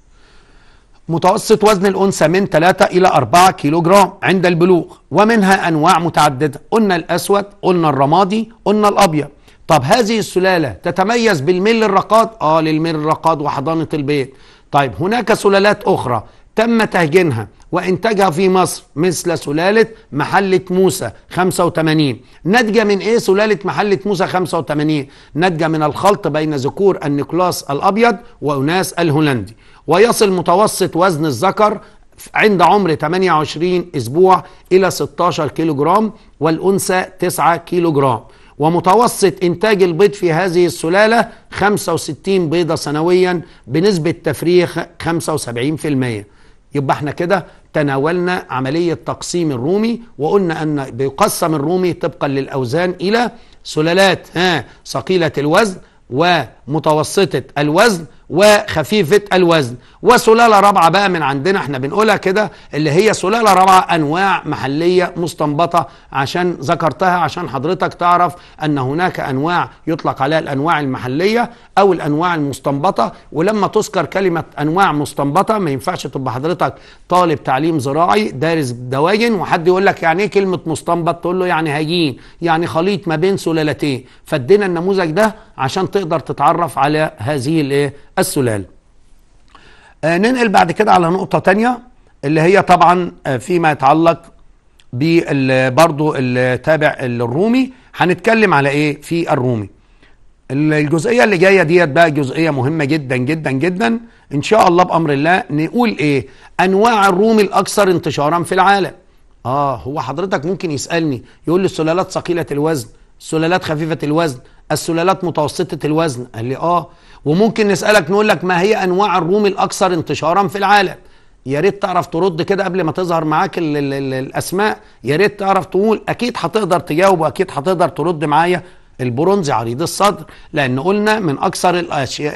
A: متوسط وزن الأنثى من 3 إلى 4 كيلو جرام عند البلوغ ومنها أنواع متعددة قلنا الأسود قلنا الرمادي قلنا الأبيض طب هذه السلالة تتميز بالميل الرقاد آه للميل الرقاد وحضانة البيت طيب هناك سلالات أخرى تم تهجينها وانتاجها في مصر مثل سلاله محله موسى 85 ناتجه من ايه سلاله محله موسى 85 ناتجه من الخلط بين ذكور النيكولاس الابيض واناس الهولندي ويصل متوسط وزن الذكر عند عمر 28 اسبوع الى 16 كيلو جرام والانثى 9 كيلو جرام ومتوسط انتاج البيض في هذه السلاله 65 بيضه سنويا بنسبه تفريخ 75% يبقى احنا كده تناولنا عملية تقسيم الرومي وقلنا أن بيقسم الرومي طبقا للأوزان إلى سلالات ها ثقيلة الوزن ومتوسطة الوزن وخفيفة الوزن وسلالة رابعة بقى من عندنا احنا بنقولها كده اللي هي سلالة رابعة أنواع محلية مستنبطة عشان ذكرتها عشان حضرتك تعرف أن هناك أنواع يطلق عليها الأنواع المحلية أو الأنواع المستنبطة ولما تذكر كلمة أنواع مستنبطة ما ينفعش تبقى حضرتك طالب تعليم زراعي دارس دواجن وحد يقول لك يعني إيه كلمة مستنبط تقول له يعني هجين يعني خليط ما بين سلالتين فادينا النموذج ده عشان تقدر تتعرف على هذه الايه السلالة آه، ننقل بعد كده على نقطة تانية اللي هي طبعا آه، فيما يتعلق برضو التابع الرومي هنتكلم على ايه في الرومي الجزئية اللي جاية ديت بقى جزئية مهمة جدا جدا جدا ان شاء الله بأمر الله نقول ايه انواع الرومي الاكثر انتشارا في العالم اه هو حضرتك ممكن يسألني يقول لي السلالات ثقيلة الوزن السلالات خفيفة الوزن السلالات متوسطة الوزن قال لي اه وممكن نسالك نقول لك ما هي انواع الروم الاكثر انتشارا في العالم يا ريت تعرف ترد كده قبل ما تظهر معاك الـ الـ الـ الاسماء يا ريت تعرف تقول اكيد هتقدر تجاوب واكيد هتقدر ترد معايا البرونزي عريض الصدر لان قلنا من اكثر الاشياء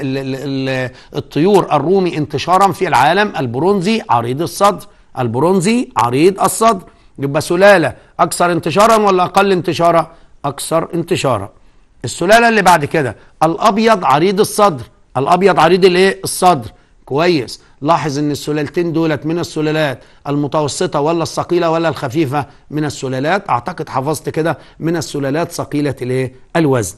A: الطيور الرومي انتشارا في العالم البرونزي عريض الصدر البرونزي عريض الصدر يبقى سلاله اكثر انتشارا ولا اقل انتشارا اكثر انتشارا السلالة اللي بعد كده الأبيض عريض الصدر الأبيض عريض الايه الصدر كويس لاحظ ان السلالتين دولت من السلالات المتوسطة ولا الثقيلة ولا الخفيفة من السلالات اعتقد حفظت كده من السلالات ثقيلة الايه الوزن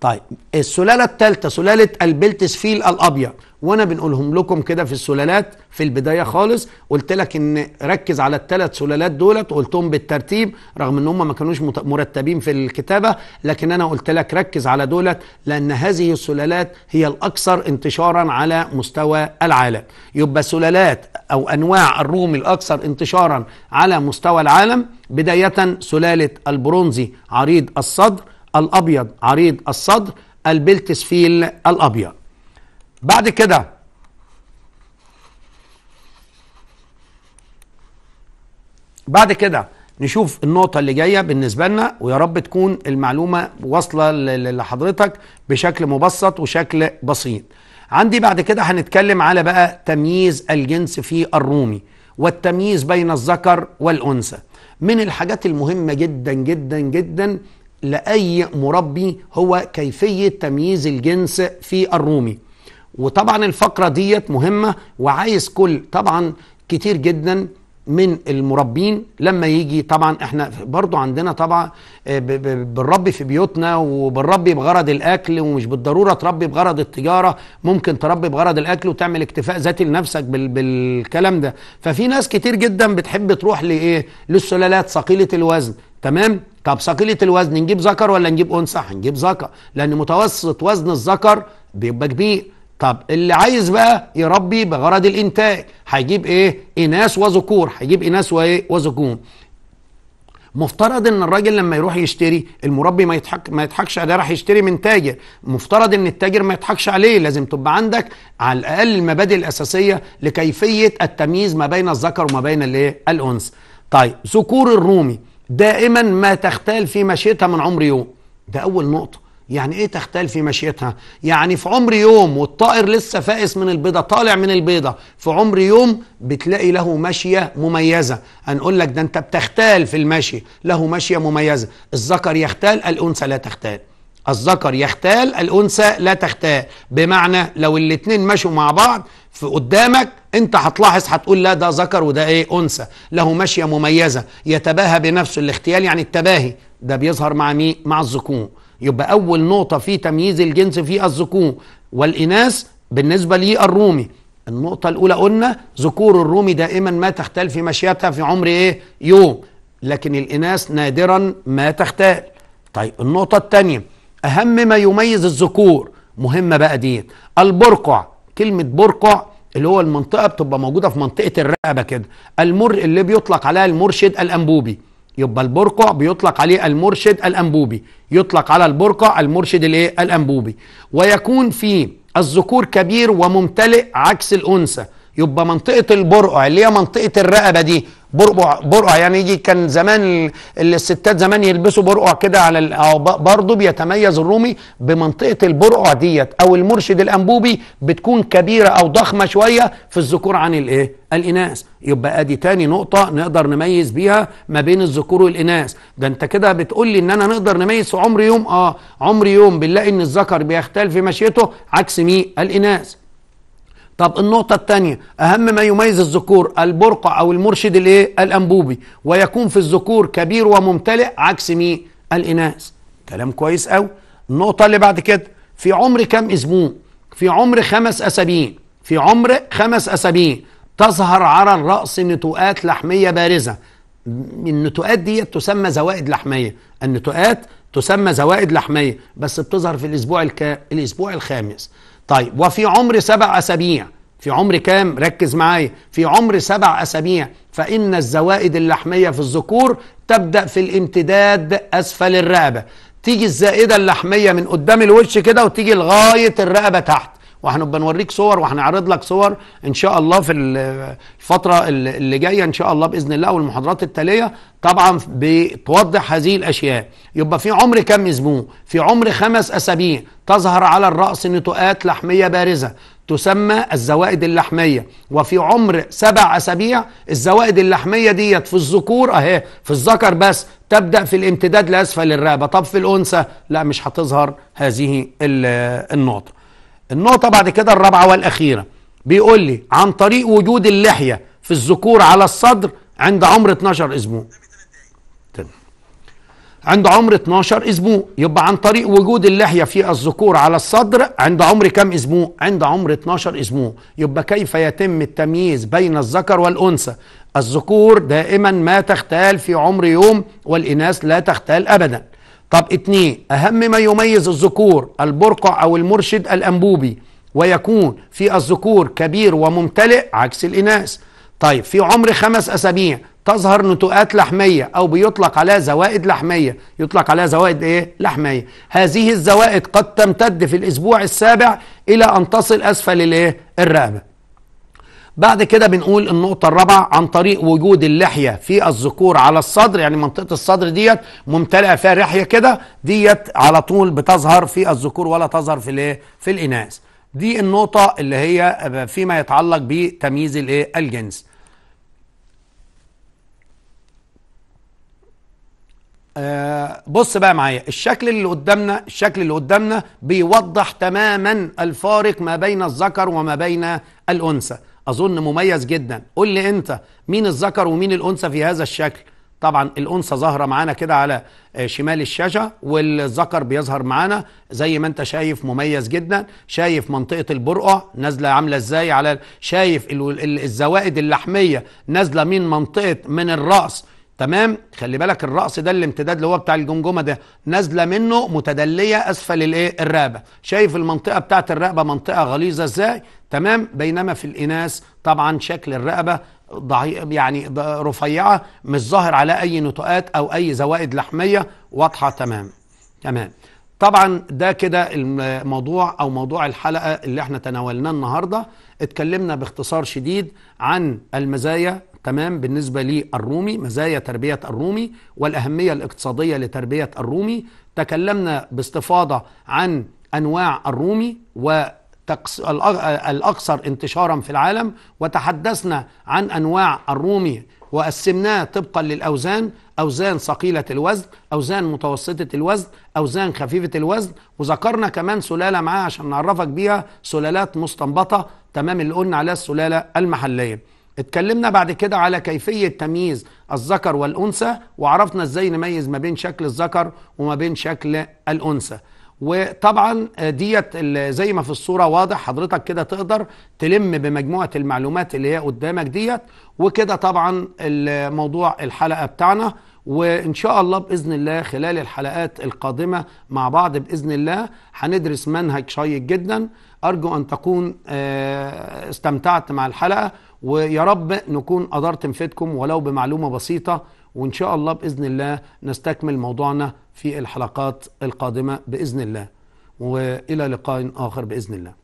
A: طيب السلالة الثالثة سلالة البلتسفيل الأبيض وانا بنقولهم لكم كده في السلالات في البدايه خالص قلت لك ان ركز على الثلاث سلالات دولت وقلتهم بالترتيب رغم ان هم ما كانوش مرتبين في الكتابه لكن انا قلت لك ركز على دولت لان هذه السلالات هي الاكثر انتشارا على مستوى العالم يبقى سلالات او انواع الروم الاكثر انتشارا على مستوى العالم بدايه سلاله البرونزي عريض الصدر الابيض عريض الصدر البلتسفيل الابيض بعد كده بعد كده نشوف النقطة اللي جاية بالنسبة لنا ويا رب تكون المعلومة واصلة لحضرتك بشكل مبسط وشكل بسيط عندي بعد كده هنتكلم على بقى تمييز الجنس في الرومي والتمييز بين الذكر والأنثى من الحاجات المهمة جدا جدا جدا لأي مربي هو كيفية تمييز الجنس في الرومي وطبعا الفقرة ديت مهمة وعايز كل طبعا كتير جدا من المربين لما يجي طبعا احنا برضو عندنا طبعا آه، بنربي في بيوتنا وبنربي بغرض الاكل ومش بالضروره تربي بغرض التجاره ممكن تربي بغرض الاكل وتعمل اكتفاء ذاتي لنفسك بالكلام ده ففي ناس كتير جدا بتحب تروح لايه للسلالات ثقيله الوزن تمام طب ثقيله الوزن نجيب ذكر ولا نجيب انثى هنجيب ذكر لان متوسط وزن الذكر بيبقى كبير طب اللي عايز بقى يربي بغرض الانتاج هيجيب ايه اناث وذكور هيجيب اناث وايه وذكور مفترض ان الراجل لما يروح يشتري المربي ما يضحك ما يضحكش عليه راح يشتري من تاجر مفترض ان التاجر ما يضحكش عليه لازم تبقى عندك على الاقل المبادئ الاساسيه لكيفيه التمييز ما بين الذكر وما بين الايه الانثى طيب ذكور الرومي دائما ما تختال في مشيتها من عمر يوم ده اول نقطه يعني ايه تختال في مشيتها يعني في عمر يوم والطائر لسه فائس من البيضه طالع من البيضه في عمر يوم بتلاقي له مشيه مميزه هنقول لك ده انت بتختال في المشي له مشيه مميزه الذكر يختال الانثى لا تختال الذكر يختال الانثى لا تختال بمعنى لو الاتنين مشوا مع بعض في قدامك انت هتلاحظ هتقول لا ده ذكر وده ايه انثى له مشيه مميزه يتباهى بنفسه الاختيال يعني التباهي ده بيظهر مع مين مع الذكور يبقى أول نقطة في تمييز الجنس في الذكور والإناث بالنسبة للرومي النقطة الأولى قلنا ذكور الرومي دائما ما تختال في مشيتها في عمر إيه؟ يوم لكن الإناث نادرا ما تختال طيب النقطة الثانية أهم ما يميز الذكور مهمة بقى ديت البرقع كلمة برقع اللي هو المنطقة بتبقى موجودة في منطقة الرقبة كده المر اللي بيطلق عليها المرشد الأنبوبي يبقى البرقع بيطلق عليه المرشد الأنبوبي يطلق على البرقع المرشد الايه الأنبوبي ويكون في الذكور كبير وممتلئ عكس الأنثى يبقى منطقه البرقع اللي هي منطقه الرقبه دي برقع برقع يعني يجي كان زمان الستات زمان يلبسوا برقع كده على برضه بيتميز الرومي بمنطقه البرقع ديت او المرشد الانبوبي بتكون كبيره او ضخمه شويه في الذكور عن الايه؟ الاناث يبقى ادي تاني نقطه نقدر نميز بيها ما بين الذكور والاناث ده انت كده بتقول لي ان انا نقدر نميز في عمر يوم اه عمر يوم بنلاقي ان الذكر بيختلف في مشيته عكس مين؟ الاناث طب النقطة الثانية أهم ما يميز الذكور البرقع أو المرشد الإيه؟ الأنبوبي ويكون في الذكور كبير وممتلئ عكس مين؟ الإناث كلام كويس أوي النقطة اللي بعد كده في عمر كم أسبوع؟ في عمر خمس أسابيع في عمر خمس أسابيع تظهر على الرأس نتوءات لحمية بارزة النتوءات دي تسمى زوائد لحمية النتوءات تسمى زوائد لحمية بس بتظهر في الأسبوع الك... الأسبوع الخامس طيب وفي عمر سبع أسابيع في عمر كام ركز معايا في عمر سبع أسابيع فإن الزوائد اللحمية في الذكور تبدأ في الامتداد أسفل الرقبة تيجي الزائدة اللحمية من قدام الوش كده وتيجي لغاية الرقبة تحت وهنبقى نوريك صور وهنعرض لك صور ان شاء الله في الفتره اللي جايه ان شاء الله باذن الله والمحاضرات التاليه طبعا بتوضح هذه الاشياء يبقى في عمر كم اسبوع في عمر خمس اسابيع تظهر على الراس نتوءات لحميه بارزه تسمى الزوائد اللحميه وفي عمر سبع اسابيع الزوائد اللحميه ديت في الذكور اهي في الذكر بس تبدا في الامتداد لاسفل الرقبه طب في الانثى لا مش هتظهر هذه النقطه النقطة بعد كده الرابعة والأخيرة بيقول لي عن طريق وجود اللحية في الذكور على الصدر عند عمر 12 أسبوع عند عمر 12 أسبوع يبقى عن طريق وجود اللحية في الذكور على الصدر عند عمر كم أسبوع عند عمر 12 أسبوع يبقى كيف يتم التمييز بين الذكر والأنثى الذكور دائما ما تختال في عمر يوم والإناث لا تختال أبدا طب اتنين أهم ما يميز الذكور البرقع أو المرشد الأنبوبي ويكون في الذكور كبير وممتلئ عكس الإناث طيب في عمر خمس أسابيع تظهر نتوءات لحمية أو بيطلق عليها زوائد لحمية يطلق عليها زوائد إيه؟ لحمية هذه الزوائد قد تمتد في الأسبوع السابع إلى أن تصل أسفل الإيه؟ الرقبة بعد كده بنقول النقطة الرابعة عن طريق وجود اللحية في الذكور على الصدر يعني منطقة الصدر ديت ممتلئة فيها لحية كده ديت على طول بتظهر في الذكور ولا تظهر في الايه؟ في الإناث. دي النقطة اللي هي فيما يتعلق بتمييز الايه؟ الجنس. آه بص بقى معايا الشكل اللي قدامنا الشكل اللي قدامنا بيوضح تماما الفارق ما بين الذكر وما بين الأنثى. اظن مميز جدا قول لي انت مين الذكر ومين الانثى في هذا الشكل طبعا الانثى ظاهره معانا كده على آه، شمال الشاشه والذكر بيظهر معانا زي ما انت شايف مميز جدا شايف منطقه البرقع نازله عامله ازاي على شايف الزوائد اللحميه نازله من منطقه من الراس تمام خلي بالك الرأس ده الامتداد اللي هو بتاع الجمجمه ده نازله منه متدليه اسفل الايه الرقبه شايف المنطقه بتاعه الرقبه منطقه غليظه ازاي تمام بينما في الاناث طبعا شكل الرقبه ضعيف يعني رفيعه مش ظاهر على اي نتوءات او اي زوائد لحميه واضحه تمام تمام طبعا ده كده الموضوع او موضوع الحلقه اللي احنا تناولناه النهارده اتكلمنا باختصار شديد عن المزايا تمام بالنسبة للرومي مزايا تربية الرومي والأهمية الاقتصادية لتربية الرومي تكلمنا باستفاضة عن أنواع الرومي و الأكثر انتشارا في العالم وتحدثنا عن أنواع الرومي وقسمناه طبقا للأوزان أوزان ثقيلة الوزن أوزان متوسطة الوزن أوزان خفيفة الوزن وذكرنا كمان سلالة معاها عشان نعرفك بيها سلالات مستنبطة تمام اللي قلنا عليها السلالة المحلية اتكلمنا بعد كده على كيفية تمييز الذكر والأنثى وعرفنا ازاي نميز ما بين شكل الذكر وما بين شكل الأنثى وطبعا آه، ديت زي ما في الصورة واضح حضرتك كده تقدر تلم بمجموعة المعلومات اللي هي قدامك ديت وكده طبعا الموضوع الحلقة بتاعنا وإن شاء الله بإذن الله خلال الحلقات القادمة مع بعض بإذن الله هندرس منهج شيق جدا أرجو أن تكون آه، استمتعت مع الحلقة ويا رب نكون قدرت نفيدكم ولو بمعلومة بسيطة وإن شاء الله بإذن الله نستكمل موضوعنا في الحلقات القادمة بإذن الله وإلى لقاء آخر بإذن الله